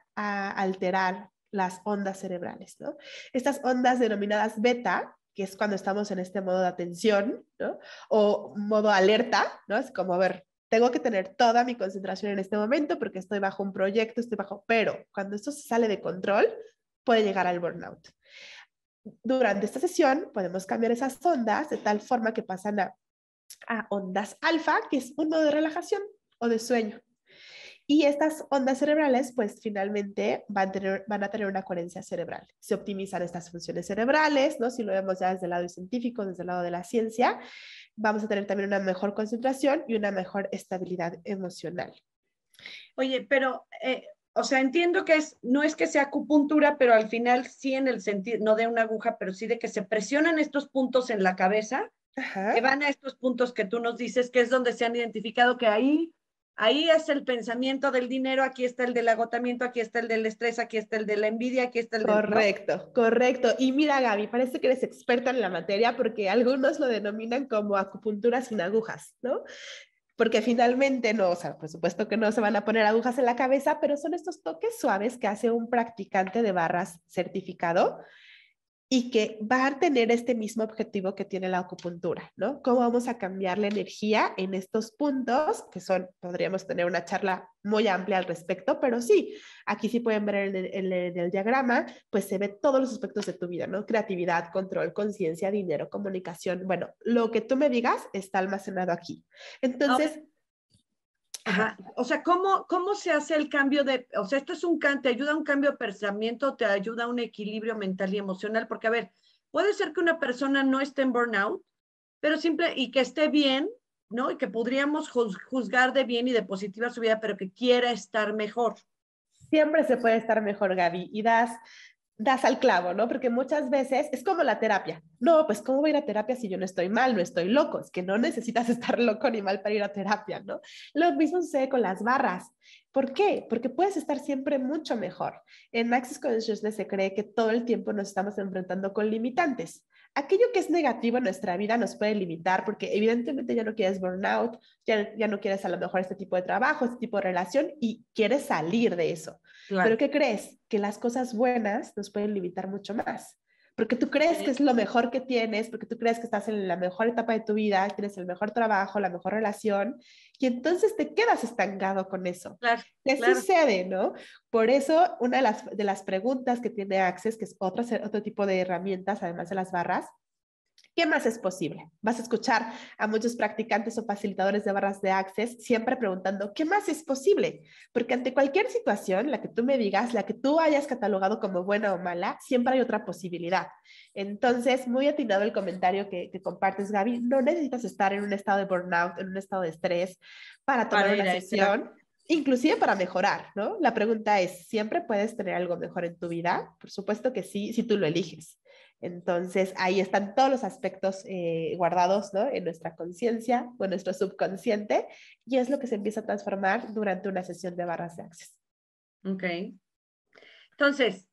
alterar las ondas cerebrales, Estas ondas denominadas beta, que es cuando estamos en este modo de atención, O modo alerta, ¿no? Es como, ver, tengo que tener toda mi concentración en este momento porque estoy bajo un proyecto, estoy bajo, pero cuando esto se sale de control, puede llegar al burnout. Durante esta sesión podemos cambiar esas ondas de tal forma que pasan a, a ondas alfa, que es un modo de relajación o de sueño. Y estas ondas cerebrales, pues finalmente van a, tener, una coherencia cerebral. Se optimizan estas funciones cerebrales, ¿no? Si lo vemos ya desde el lado científico, desde el lado de la ciencia, vamos a tener también una mejor concentración y una mejor estabilidad emocional. Oye, pero, eh, o sea, entiendo que es, no es que sea acupuntura, pero al final sí en el sentido, no de una aguja, pero sí de que se presionan estos puntos en la cabeza, que van a estos puntos que tú nos dices, que es donde se han identificado que ahí Ahí es el pensamiento del dinero, aquí está el del agotamiento, aquí está el del estrés, aquí está el de la envidia, aquí está el Correcto, correcto. Y mira, Gaby, parece que eres experta en la materia porque algunos lo denominan como acupuntura sin agujas, ¿no? porque finalmente no, o sea, por supuesto que no se van a poner agujas en la cabeza, pero son estos toques suaves que hace un practicante de barras certificado y que va a tener este mismo objetivo que tiene la acupuntura, ¿no? ¿Cómo vamos a cambiar la energía en estos puntos? Que son, podríamos tener una charla muy amplia al respecto, pero sí, aquí sí pueden ver en el, diagrama, pues se ve todos los aspectos de tu vida, ¿no? Creatividad, control, conciencia, dinero, comunicación, bueno, lo que tú me digas está almacenado aquí. Entonces... O sea, ¿cómo, ¿cómo se hace el cambio de, o sea, esto es un, te ayuda a un cambio de pensamiento, te ayuda a un equilibrio mental y emocional? Porque, a ver, puede ser que una persona no esté en burnout, pero simple, y que esté bien, ¿no? Y que podríamos juzgar de bien y de positiva su vida, pero que quiera estar mejor. Siempre se puede estar mejor, Gaby, y das das al clavo, ¿no? Porque muchas veces es como la terapia. No, pues ¿cómo voy a ir a terapia si yo no estoy mal, no estoy loco? Es que no necesitas estar loco ni mal para ir a terapia, ¿no? Lo mismo sucede con las barras. ¿Por qué? Porque puedes estar siempre mucho mejor. En Maxis Consciousness se cree que todo el tiempo nos estamos enfrentando con limitantes aquello que es negativo en nuestra vida nos puede limitar porque evidentemente ya no quieres burnout, ya, ya no quieres a lo mejor este tipo de trabajo, este tipo de relación y quieres salir de eso. Pero ¿qué crees? Que las cosas buenas nos pueden limitar mucho más porque tú crees que es lo mejor que tienes, porque tú crees que estás en la mejor etapa de tu vida, tienes el mejor trabajo, la mejor relación, y entonces te quedas estancado con eso. ¿Qué sucede, no? Por eso, una de las, preguntas que tiene Access, que es otro, otro tipo de herramientas, además de las barras, ¿Qué más es posible? Vas a escuchar a muchos practicantes o facilitadores de barras de Access siempre preguntando, ¿qué más es posible? Porque ante cualquier situación, la que tú me digas, la que tú hayas catalogado como buena o mala, siempre hay otra posibilidad. Entonces, muy atinado el comentario que, compartes, Gaby, no necesitas estar en un estado de burnout, en un estado de estrés para tomar una decisión, inclusive para mejorar, ¿no? La pregunta es, ¿siempre puedes tener algo mejor en tu vida? Por supuesto que sí, si tú lo eliges. Entonces, ahí están todos los aspectos eh, guardados en nuestra conciencia o en nuestro subconsciente y es lo que se empieza a transformar durante una sesión de barras de acceso. Ok. Entonces,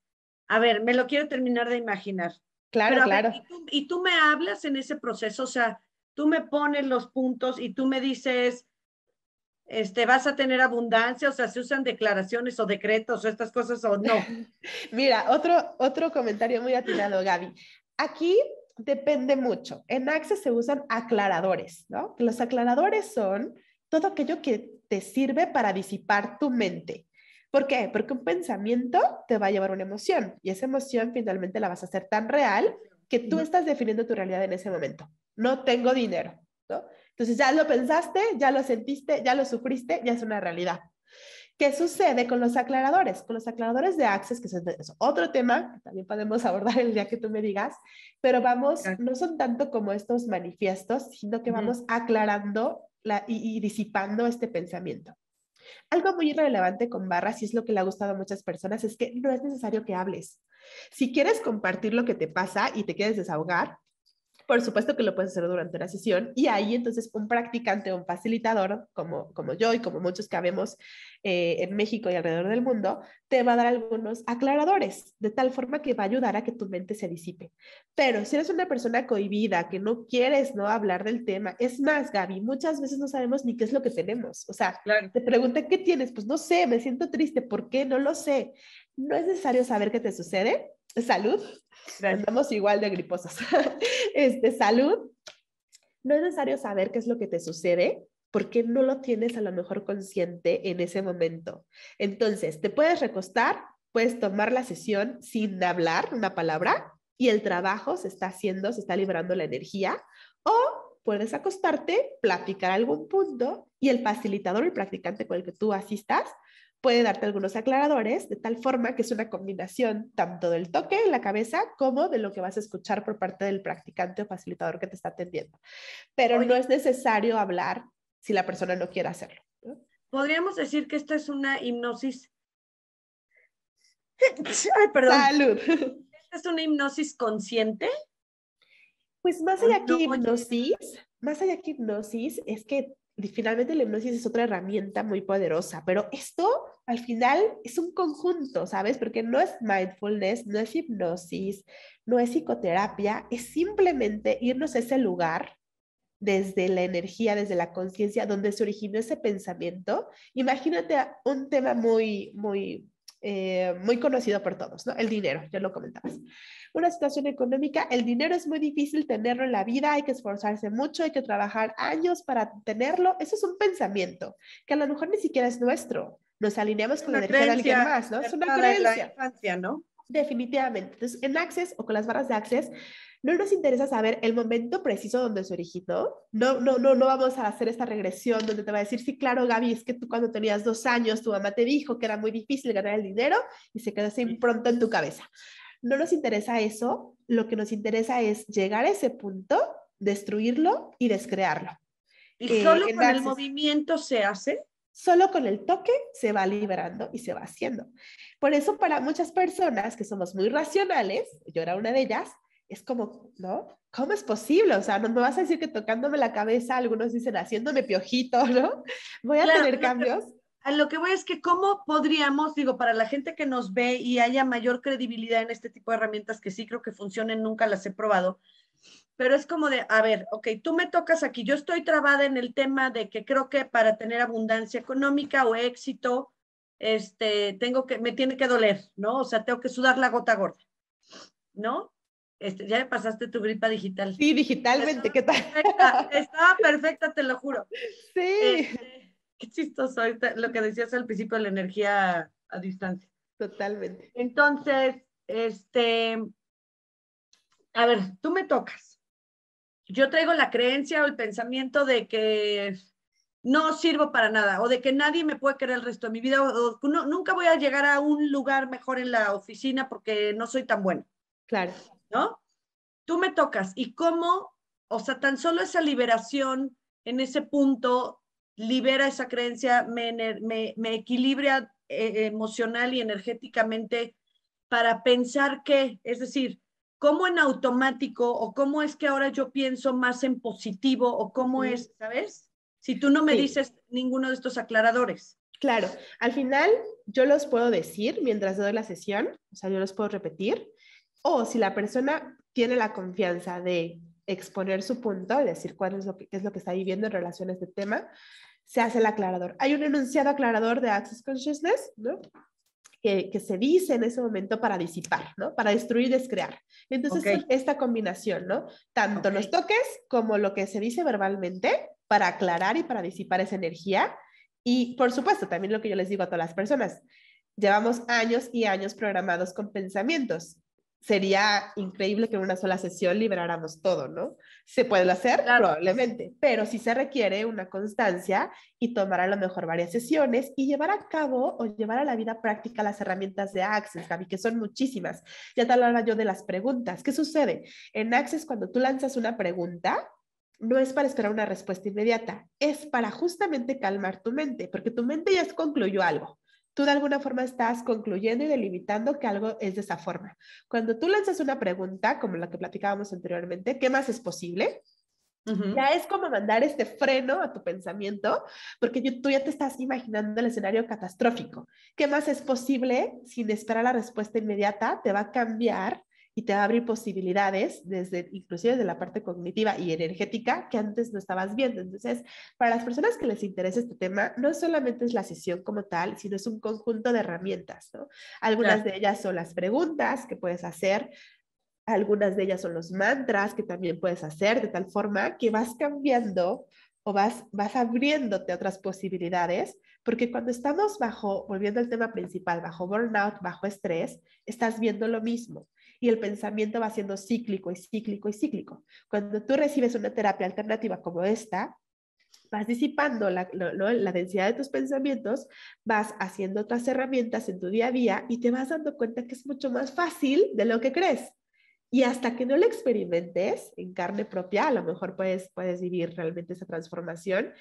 a ver, me lo quiero terminar de imaginar. Claro, claro. ¿y, tú, me hablas en ese proceso, o sea, tú me pones los puntos y tú me dices, este, vas a tener abundancia, o sea, se usan declaraciones o decretos o estas cosas o no. Mira, otro, otro comentario muy atinado, Gaby. Aquí depende mucho. En Access se usan aclaradores, ¿no? Los aclaradores son todo aquello que te sirve para disipar tu mente. ¿Por qué? Porque un pensamiento te va a llevar una emoción y esa emoción finalmente la vas a hacer tan real que tú estás definiendo tu realidad en ese momento. No tengo dinero, entonces ya lo pensaste, ya lo sentiste, ya lo sufriste, ya es una realidad. ¿Qué sucede con los aclaradores? Con los aclaradores de Access, que es otro tema que también podemos abordar el día que tú me digas, pero vamos, no son tanto como estos manifiestos, sino que vamos aclarando la, y, disipando este pensamiento. Algo muy relevante con barras, y es lo que le ha gustado a muchas personas, es que no es necesario que hables. Si quieres compartir lo que te pasa y te quieres desahogar, por supuesto que lo puedes hacer durante la sesión y ahí entonces un practicante o un facilitador como, como yo y como muchos que habemos eh, en México y alrededor del mundo, te va a dar algunos aclaradores, de tal forma que va a ayudar a que tu mente se disipe. Pero si eres una persona cohibida, que no quieres no hablar del tema, es más, Gaby, muchas veces no sabemos ni qué es lo que tenemos. O sea, te preguntan, ¿qué tienes? Pues no sé, me siento triste, ¿por qué? No lo sé. No es necesario saber qué te sucede salud, estamos igual de griposas, este, salud, no es necesario saber qué es lo que te sucede porque no lo tienes a lo mejor consciente en ese momento. Entonces, te puedes recostar, puedes tomar la sesión sin hablar una palabra y el trabajo se está haciendo, se está liberando la energía o puedes acostarte, platicar algún punto y el facilitador, el practicante con el que tú asistas, puede darte algunos aclaradores, de tal forma que es una combinación tanto del toque en la cabeza como de lo que vas a escuchar por parte del practicante o facilitador que te está atendiendo. Pero no es necesario hablar si la persona no quiere hacerlo. Podríamos decir que esto es una hipnosis. Ay, perdón. ¿Esta es una hipnosis consciente? Pues más allá hipnosis, más allá que hipnosis, es que finalmente la hipnosis es otra herramienta muy poderosa, pero esto al final es un conjunto, ¿sabes? Porque no es mindfulness, no es hipnosis, no es psicoterapia, es simplemente irnos a ese lugar desde la energía, desde la conciencia, donde se originó ese pensamiento. Imagínate un tema muy, muy, eh, muy conocido por todos, ¿no? El dinero, ya lo comentabas. Una situación económica, el dinero es muy difícil tenerlo en la vida, hay que esforzarse mucho, hay que trabajar años para tenerlo. Eso es un pensamiento que a lo mejor ni siquiera es nuestro. Nos alineamos con la de alguien más, ¿no? Es una creencia. la ¿no? definitivamente. Entonces, en Access o con las barras de Access, no nos interesa saber el momento preciso donde se originó. No, no, no, no vamos a hacer esta regresión donde te va a decir, sí, claro, Gaby, es que tú cuando tenías dos años, tu mamá te dijo que era muy difícil ganar el dinero y se quedó así impronta en tu cabeza. No nos interesa eso. Lo que nos interesa es llegar a ese punto, destruirlo y descrearlo. ¿Y eh, solo con el movimiento se hace? Solo con el toque se va liberando y se va haciendo. Por eso para muchas personas que somos muy racionales, yo era una de ellas, es como, ¿no? ¿Cómo es posible? O sea, no me vas a decir que tocándome la cabeza, algunos dicen haciéndome piojito, ¿no? Voy a tener cambios. A lo que voy es que cómo podríamos, digo, para la gente que nos ve y haya mayor credibilidad en este tipo de herramientas que sí creo que funcionen, nunca las he probado, pero es como de, a ver, ok, tú me tocas aquí, yo estoy trabada en el tema de que creo que para tener abundancia económica o éxito, este, tengo que, me tiene que doler, ¿no? O sea, tengo que sudar la gota gorda, ¿no? Este, ya me pasaste tu gripa digital. Sí, digitalmente, ¿qué tal? Perfecta, estaba perfecta, te lo juro. Sí. Este, qué chistoso lo que decías al principio, de la energía a distancia. Totalmente. Entonces, este, a ver, tú me tocas yo traigo la creencia o el pensamiento de que no sirvo para nada o de que nadie me puede querer el resto de mi vida o, nunca voy a llegar a un lugar mejor en la oficina porque no soy tan bueno. Claro. ¿No? Tú me tocas y cómo, o sea, tan solo esa liberación en ese punto libera esa creencia, me, equilibra eh, emocional y energéticamente para pensar que, es decir, cómo en automático o cómo es que ahora yo pienso más en positivo o cómo es, ¿sabes? Si tú no me dices ninguno de estos aclaradores. Claro, al final yo los puedo decir mientras doy la sesión, o sea, yo los puedo repetir, o si la persona tiene la confianza de exponer su punto, decir cuál es lo que, es lo que está viviendo en relación a este tema, se hace el aclarador. Hay un enunciado aclarador de Access Consciousness, ¿no? que, se dice en ese momento para disipar, ¿no? Para destruir y descrear. Entonces, esta combinación, ¿no? Tanto los toques como lo que se dice verbalmente para aclarar y para disipar esa energía. Y, por supuesto, también lo que yo les digo a todas las personas, llevamos años y años programados con pensamientos sería increíble que en una sola sesión liberáramos todo, ¿no? ¿Se puede hacer? Probablemente, pero sí se requiere una constancia y tomar a lo mejor varias sesiones y llevar a cabo o llevar a la vida práctica las herramientas de Access, Gaby, que son muchísimas. Ya te hablaba yo de las preguntas. ¿Qué sucede? En Access, cuando tú lanzas una pregunta, no es para esperar una respuesta inmediata, es para justamente calmar tu mente, porque tu mente ya concluyó algo tú de alguna forma estás concluyendo y delimitando que algo es de esa forma. Cuando tú lanzas una pregunta, como la que platicábamos anteriormente, ¿qué más es posible? Ya es como mandar este freno a tu pensamiento, porque tú ya te estás imaginando el escenario catastrófico. ¿Qué más es posible sin esperar la respuesta inmediata? Te va a cambiar y te va a abrir posibilidades desde inclusive de la parte cognitiva y energética que antes no estabas viendo. Entonces, para las personas que les interesa este tema, no solamente es la sesión como tal, sino es un conjunto de herramientas, Algunas de ellas son las preguntas que puedes hacer, algunas de ellas son los mantras que también puedes hacer de tal forma que vas cambiando o vas, vas abriéndote otras posibilidades, porque cuando estamos bajo, volviendo al tema principal, bajo burnout, bajo estrés, estás viendo lo mismo y el pensamiento va siendo cíclico y cíclico y cíclico. Cuando tú recibes una terapia alternativa como esta, vas disipando la, la, densidad de tus pensamientos, vas haciendo otras herramientas en tu día a día y te vas dando cuenta que es mucho más fácil de lo que crees. Y hasta que no la experimentes en carne propia, a lo mejor puedes, puedes vivir realmente esa transformación.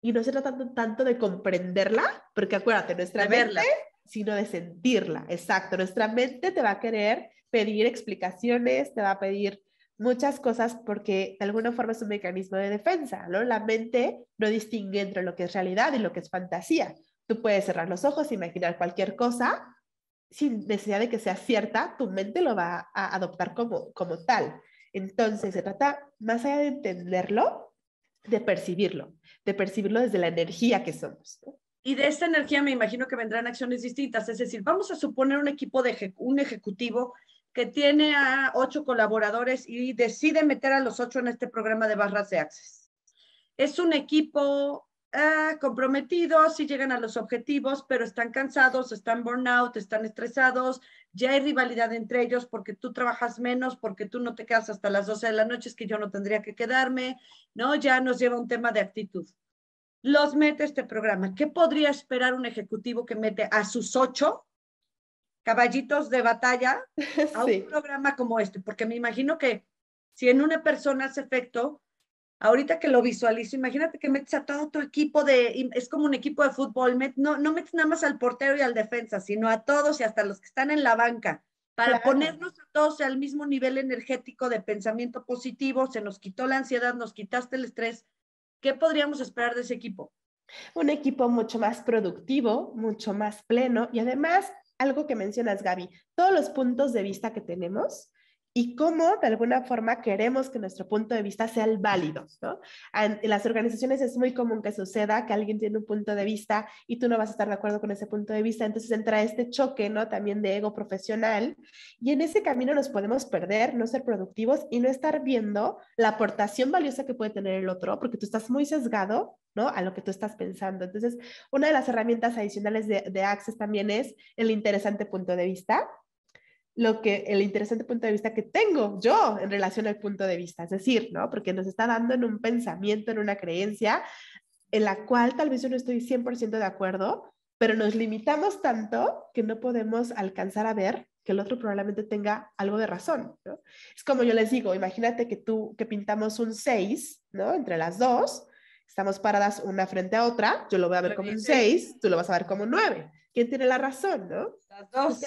Y no se trata tanto, de comprenderla, porque acuérdate, nuestra mente, verla. sino de sentirla. Exacto, nuestra mente te va a querer pedir explicaciones, te va a pedir muchas cosas porque de alguna forma es un mecanismo de defensa, ¿no? La mente no distingue entre lo que es realidad y lo que es fantasía. Tú puedes cerrar los ojos, imaginar cualquier cosa sin necesidad de que sea cierta, tu mente lo va a adoptar como, como tal. Entonces, se trata, más allá de entenderlo, de percibirlo, de percibirlo desde la energía que somos. Y de esta energía me imagino que vendrán acciones distintas. Es decir, vamos a suponer un equipo de un ejecutivo que tiene a ocho colaboradores y decide meter a los ocho en este programa de barras de Access. Es un equipo ah, comprometido, sí llegan a los objetivos, pero están cansados, están burnout, están estresados, ya hay rivalidad entre ellos porque tú trabajas menos, porque tú no te quedas hasta las 12 de la noche, es que yo no tendría que quedarme, ¿no? Ya nos lleva un tema de actitud. Los mete este programa. ¿Qué podría esperar un ejecutivo que mete a sus ocho caballitos de batalla a un programa como este, porque me imagino que si en una persona hace efecto, ahorita que lo visualizo, imagínate que metes a todo tu equipo de, es como un equipo de fútbol, met, no, no metes nada más al portero y al defensa, sino a todos y hasta los que están en la banca, para ponernos a todos al mismo nivel energético de pensamiento positivo, se nos quitó la ansiedad, nos quitaste el estrés, ¿qué podríamos esperar de ese equipo? Un equipo mucho más productivo, mucho más pleno y además algo que mencionas, Gaby, todos los puntos de vista que tenemos y cómo de alguna forma queremos que nuestro punto de vista sea el válido, ¿no? En las organizaciones es muy común que suceda que alguien tiene un punto de vista y tú no vas a estar de acuerdo con ese punto de vista, entonces entra este choque, ¿no? También de ego profesional y en ese camino nos podemos perder, no ser productivos y no estar viendo la aportación valiosa que puede tener el otro, porque tú estás muy sesgado ¿no? A lo que tú estás pensando. Entonces, una de las herramientas adicionales de, de Access también es el interesante punto de vista, lo que el interesante punto de vista que tengo yo en relación al punto de vista, es decir, ¿no? Porque nos está dando en un pensamiento, en una creencia en la cual tal vez yo no estoy 100% de acuerdo, pero nos limitamos tanto que no podemos alcanzar a ver que el otro probablemente tenga algo de razón, ¿no? Es como yo les digo, imagínate que tú, que pintamos un 6, ¿no? Entre las dos, estamos paradas una frente a otra, yo lo voy a ver como un 6, tú lo vas a ver como un 9. ¿Quién tiene la razón, no? Las dos.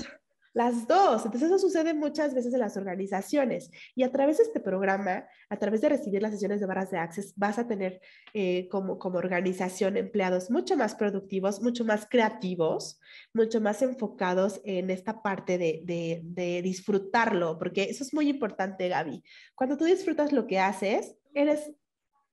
Las dos. Entonces eso sucede muchas veces en las organizaciones. Y a través de este programa, a través de recibir las sesiones de barras de Access, vas a tener eh, como, como organización empleados mucho más productivos, mucho más creativos, mucho más enfocados en esta parte de, de disfrutarlo, porque eso es muy importante, Gaby. Cuando tú disfrutas lo que haces, eres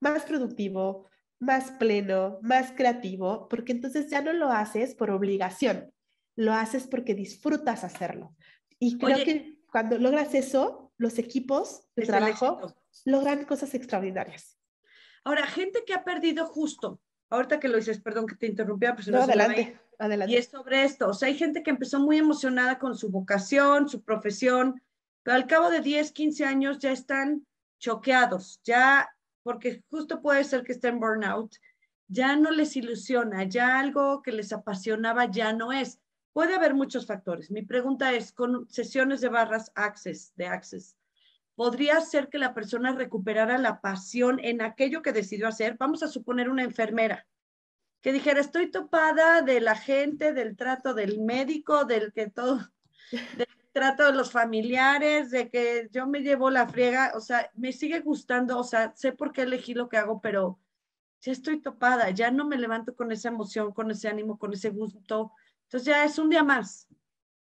más productivo, más pleno, más creativo, porque entonces ya no lo haces por obligación, lo haces porque disfrutas hacerlo. Y creo que cuando logras eso, los equipos de trabajo logran cosas extraordinarias. Ahora, gente que ha perdido justo, ahorita que lo dices, perdón que te interrumpía, pero no, no adelante, adelante. Y es sobre esto, o sea, hay gente que empezó muy emocionada con su vocación, su profesión, pero al cabo de 10, 15 años ya están choqueados, ya, porque justo puede ser que estén burnout, ya no les ilusiona, ya algo que les apasionaba ya no es. Puede haber muchos factores. Mi pregunta es, con sesiones de barras access, de access, ¿podría ser que la persona recuperara la pasión en aquello que decidió hacer? Vamos a suponer una enfermera que dijera, estoy topada de la gente, del trato del médico, del que todo, del trato de los familiares, de que yo me llevo la friega, o sea, me sigue gustando, o sea, sé por qué elegí lo que hago, pero ya estoy topada, ya no me levanto con esa emoción, con ese ánimo, con ese gusto, entonces ya es un día más,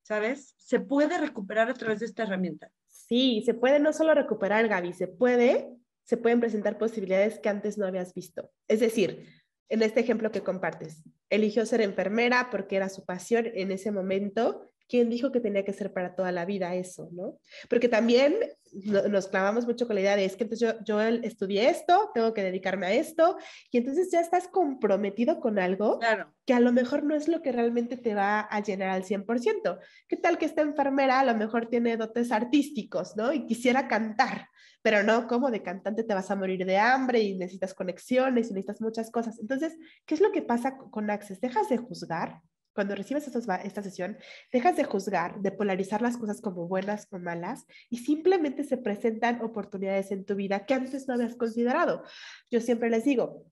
¿sabes? Se puede recuperar a través de esta herramienta. Sí, se puede no solo recuperar, Gaby, se puede, se pueden presentar posibilidades que antes no habías visto. Es decir, en este ejemplo que compartes, eligió ser enfermera porque era su pasión en ese momento ¿Quién dijo que tenía que ser para toda la vida eso, no? Porque también nos clavamos mucho con la idea de, es que entonces yo, estudié esto, tengo que dedicarme a esto, y entonces ya estás comprometido con algo que a lo mejor no es lo que realmente te va a llenar al 100%. ¿Qué tal que esta enfermera a lo mejor tiene dotes artísticos, no? Y quisiera cantar, pero no, como de cantante te vas a morir de hambre y necesitas conexiones y necesitas muchas cosas. Entonces, ¿qué es lo que pasa con Access? ¿Dejas de juzgar? Cuando recibes esta sesión, dejas de juzgar, de polarizar las cosas como buenas o malas y simplemente se presentan oportunidades en tu vida que antes no habías considerado. Yo siempre les digo,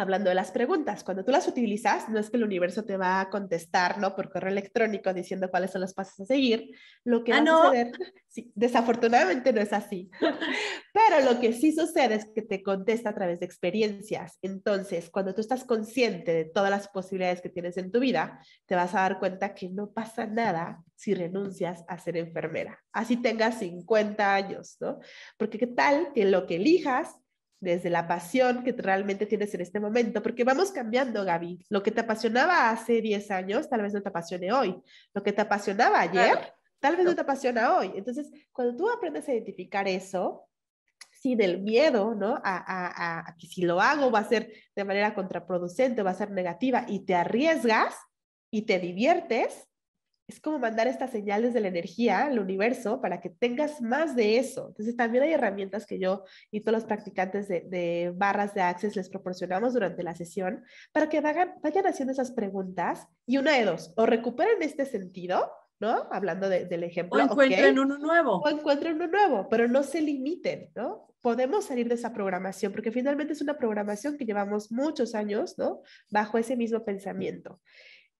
hablando de las preguntas, cuando tú las utilizas, no es que el universo te va a contestar, ¿no? Por correo electrónico diciendo cuáles son los pasos a seguir. Lo que ah, va no. a suceder, desafortunadamente no es así. Pero lo que sí sucede es que te contesta a través de experiencias. Entonces, cuando tú estás consciente de todas las posibilidades que tienes en tu vida, te vas a dar cuenta que no pasa nada si renuncias a ser enfermera. Así tengas 50 años, ¿no? Porque qué tal que lo que elijas desde la pasión que realmente tienes en este momento, porque vamos cambiando, Gaby. Lo que te apasionaba hace 10 años, tal vez no te apasione hoy. Lo que te apasionaba ayer, tal vez no. te apasiona hoy. Entonces, cuando tú aprendes a identificar eso, sin el miedo, ¿no? A, a, que si lo hago va a ser de manera contraproducente, va a ser negativa, y te arriesgas y te diviertes, es como mandar estas señales de la energía al universo para que tengas más de eso. Entonces, también hay herramientas que yo y todos los practicantes de, barras de Access les proporcionamos durante la sesión para que vayan, haciendo esas preguntas y una de dos, o recuperen este sentido, ¿no? Hablando del ejemplo. O encuentren uno nuevo. O encuentren uno nuevo, pero no se limiten, ¿no? Podemos salir de esa programación, porque finalmente es una programación que llevamos muchos años, ¿no? Bajo ese mismo pensamiento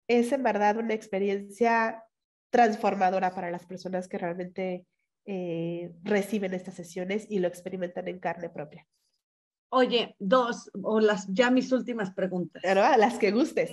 es en verdad una experiencia transformadora para las personas que realmente eh, reciben estas sesiones y lo experimentan en carne propia. Oye, dos, o las ya mis últimas preguntas. Pero a las que gustes.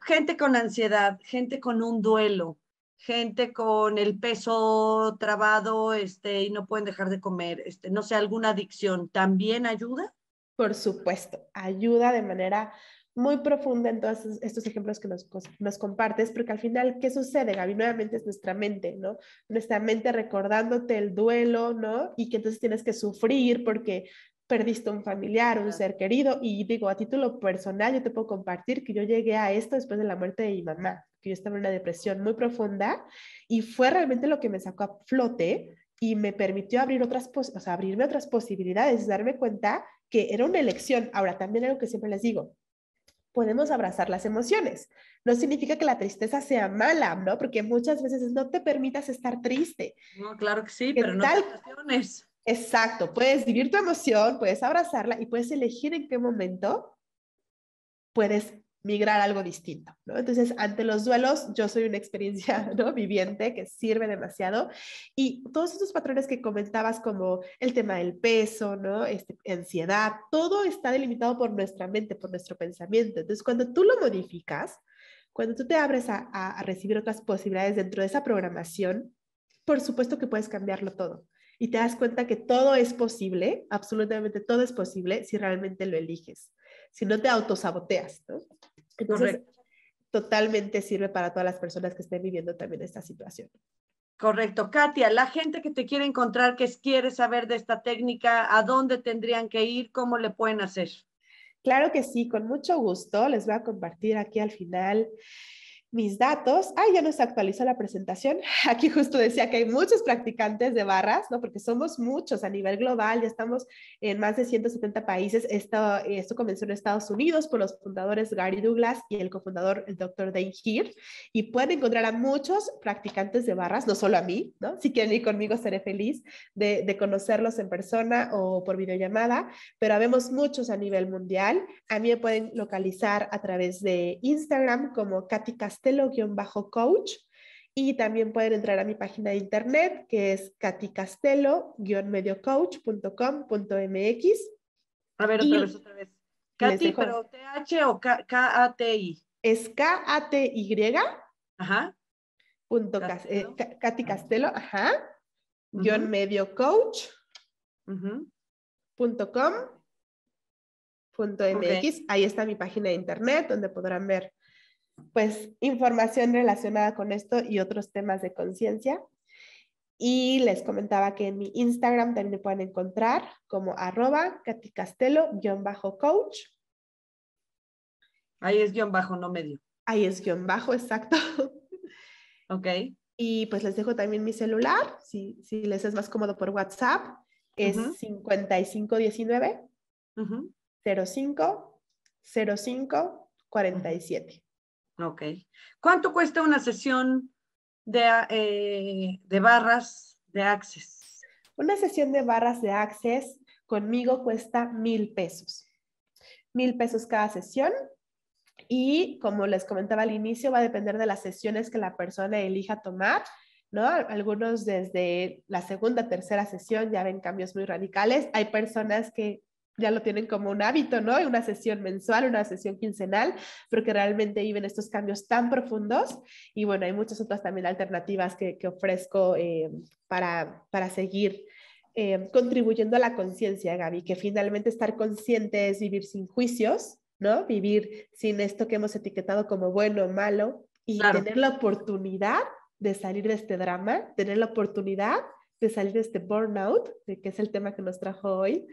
Gente con ansiedad, gente con un duelo, gente con el peso trabado este, y no pueden dejar de comer, este, no sé, alguna adicción, ¿también ayuda? Por supuesto, ayuda de manera muy profunda en todos estos ejemplos que nos, compartes, porque al final, ¿qué sucede, Gaby? Nuevamente es nuestra mente, ¿no? Nuestra mente recordándote el duelo, ¿no? Y que entonces tienes que sufrir porque perdiste un familiar, un ser querido, y digo, a título personal, yo te puedo compartir que yo llegué a esto después de la muerte de mi mamá, que yo estaba en una depresión muy profunda, y fue realmente lo que me sacó a flote y me permitió abrir otras, o sea, abrirme otras posibilidades, darme cuenta que era una elección. Ahora, también algo que siempre les digo, podemos abrazar las emociones. No significa que la tristeza sea mala, ¿no? Porque muchas veces no te permitas estar triste. No, claro que sí, pero tal? no emociones. Exacto, puedes vivir tu emoción, puedes abrazarla y puedes elegir en qué momento puedes migrar algo distinto, ¿no? Entonces, ante los duelos, yo soy una experiencia, ¿no? Viviente que sirve demasiado. Y todos esos patrones que comentabas, como el tema del peso, ¿no? Este, ansiedad, todo está delimitado por nuestra mente, por nuestro pensamiento. Entonces, cuando tú lo modificas, cuando tú te abres a, a recibir otras posibilidades dentro de esa programación, por supuesto que puedes cambiarlo todo y te das cuenta que todo es posible, absolutamente todo es posible si realmente lo eliges, si no te autosaboteas, ¿no? Correcto. totalmente sirve para todas las personas que estén viviendo también esta situación. Correcto. Katia, la gente que te quiere encontrar, que quiere saber de esta técnica, ¿a dónde tendrían que ir? ¿Cómo le pueden hacer? Claro que sí, con mucho gusto. Les voy a compartir aquí al final mis datos. Ah, ya nos actualizó la presentación. Aquí justo decía que hay muchos practicantes de barras, ¿no? Porque somos muchos a nivel global, ya estamos en más de 170 países. Esto, esto comenzó en Estados Unidos por los fundadores Gary Douglas y el cofundador, el doctor Dane Heer. Y pueden encontrar a muchos practicantes de barras, no solo a mí, ¿no? Si quieren ir conmigo, seré feliz de, de conocerlos en persona o por videollamada, pero vemos muchos a nivel mundial. A mí me pueden localizar a través de Instagram como Katy castelo-coach y también pueden entrar a mi página de internet que es katicastelo-mediocoach.com.mx. A ver, otra vez, otra vez. Katy, pero TH o K-A-T-I. Es K-A-T-Y. Ajá. Punto medio coach. MX. Ahí está mi página de internet donde podrán ver pues información relacionada con esto y otros temas de conciencia. Y les comentaba que en mi Instagram también me pueden encontrar como arroba caticastelo-coach. Ahí es guión bajo, no medio. Ahí es guión bajo, exacto. Ok. Y pues les dejo también mi celular, si, les es más cómodo por WhatsApp, es 5519 05 05 47. Ok. ¿Cuánto cuesta una sesión de, eh, de barras de Access? Una sesión de barras de Access conmigo cuesta mil pesos. Mil pesos cada sesión. Y como les comentaba al inicio, va a depender de las sesiones que la persona elija tomar, ¿no? Algunos desde la segunda, tercera sesión ya ven cambios muy radicales. Hay personas que ya lo tienen como un hábito, ¿no? Una sesión mensual, una sesión quincenal, pero que realmente viven estos cambios tan profundos. Y bueno, hay muchas otras también alternativas que, ofrezco eh, para, seguir eh, contribuyendo a la conciencia, Gaby, que finalmente estar consciente es vivir sin juicios, ¿no? Vivir sin esto que hemos etiquetado como bueno o malo y tener la oportunidad de salir de este drama, tener la oportunidad de salir de este burnout, que es el tema que nos trajo hoy,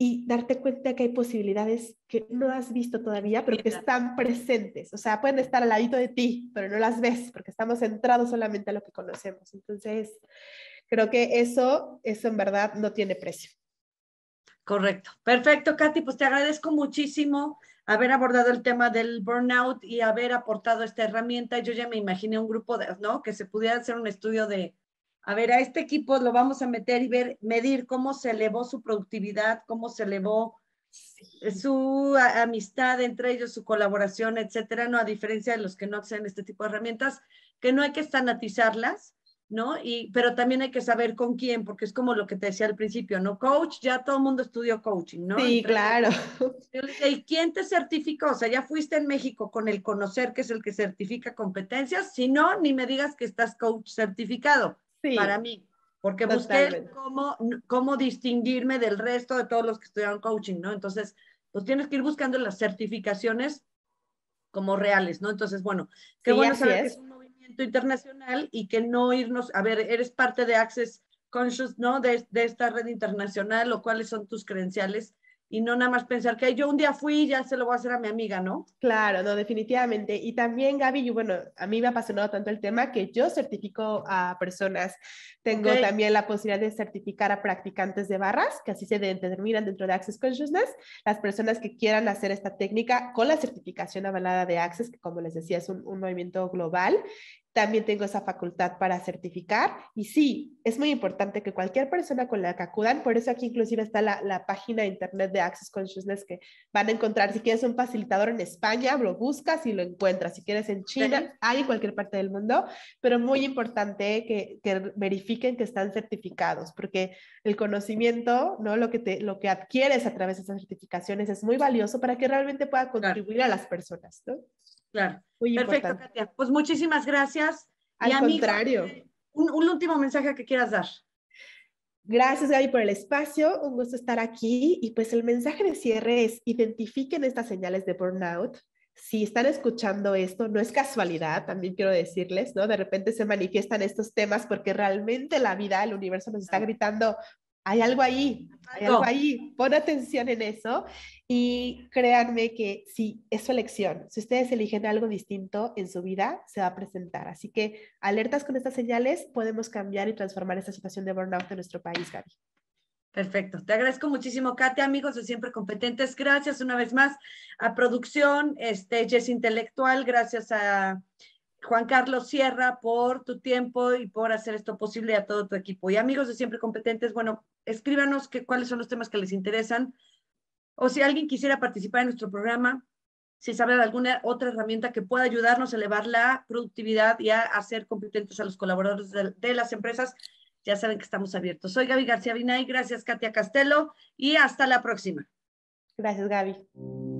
y darte cuenta que hay posibilidades que no has visto todavía, pero que están presentes. O sea, pueden estar al ladito de ti, pero no las ves porque estamos centrados solamente en lo que conocemos. Entonces, creo que eso, eso en verdad no tiene precio. Correcto. Perfecto, Katy. Pues te agradezco muchísimo haber abordado el tema del burnout y haber aportado esta herramienta. Yo ya me imaginé un grupo de, ¿no? Que se pudiera hacer un estudio de a ver, a este equipo lo vamos a meter y ver, medir cómo se elevó su productividad, cómo se elevó su amistad entre ellos, su colaboración, etcétera, ¿no? A diferencia de los que no usan este tipo de herramientas, que no hay que estanatizarlas, ¿no? Y, pero también hay que saber con quién, porque es como lo que te decía al principio, ¿no? Coach, ya todo el mundo estudió coaching, ¿no? Sí, claro. ¿Y quién te certificó? O sea, ya fuiste en México con el conocer, que es el que certifica competencias, si no, ni me digas que estás coach certificado para mí, porque busqué cómo, cómo distinguirme del resto de todos los que estudiaron coaching, ¿no? Entonces, pues tienes que ir buscando las certificaciones como reales, ¿no? Entonces, bueno, qué bueno saber que es un movimiento internacional y que no irnos, a ver, eres parte de Access Conscious, ¿no? De, de esta red internacional o cuáles son tus credenciales y no nada más pensar que yo un día fui y ya se lo voy a hacer a mi amiga, ¿no? Claro, no, definitivamente. Y también, Gaby, yo, bueno, a mí me ha apasionado tanto el tema que yo certifico a personas. Tengo también la posibilidad de certificar a practicantes de barras, que así se determinan dentro de Access Consciousness, las personas que quieran hacer esta técnica con la certificación avalada de Access, que como les decía es un, un movimiento global también tengo esa facultad para certificar. Y sí, es muy importante que cualquier persona con la que acudan, por eso aquí inclusive está la, página de internet de Access Consciousness que van a encontrar. Si quieres un facilitador en España, lo buscas y lo encuentras. Si quieres en China, hay cualquier parte del mundo, pero muy importante que, verifiquen que están certificados, porque el conocimiento, ¿no? lo, que te, lo que adquieres a través de esas certificaciones es muy valioso para que realmente pueda contribuir a las personas. Perfecto, Katia. Pues muchísimas gracias al contrario. un, un, último mensaje que quieras dar. Gracias Gaby por el espacio, un gusto estar aquí y pues el mensaje de cierre es identifiquen estas señales de burnout. Si están escuchando esto, no es casualidad, también quiero decirles, ¿no? De repente se manifiestan estos temas porque realmente la vida, el universo nos está gritando, hay algo ahí, hay algo ahí, pon atención en eso y créanme que sí, es su elección. Si ustedes eligen algo distinto en su vida, se va a presentar. Así que alertas con estas señales, podemos cambiar y transformar esta situación de burnout en nuestro país, Gaby. Perfecto. Te agradezco muchísimo, Kate, amigos de Siempre Competentes. Gracias una vez más a producción, este, Jess Intelectual, gracias a Juan Carlos Sierra, por tu tiempo y por hacer esto posible a todo tu equipo. Y amigos de Siempre Competentes, bueno, escríbanos cuáles son los temas que les interesan o si alguien quisiera participar en nuestro programa, si sabe alguna otra herramienta que pueda ayudarnos a elevar la productividad y a hacer competentes a los colaboradores de, las empresas, ya saben que estamos abiertos. Soy Gaby García Binay, gracias Katia Castelo y hasta la próxima. Gracias Gaby.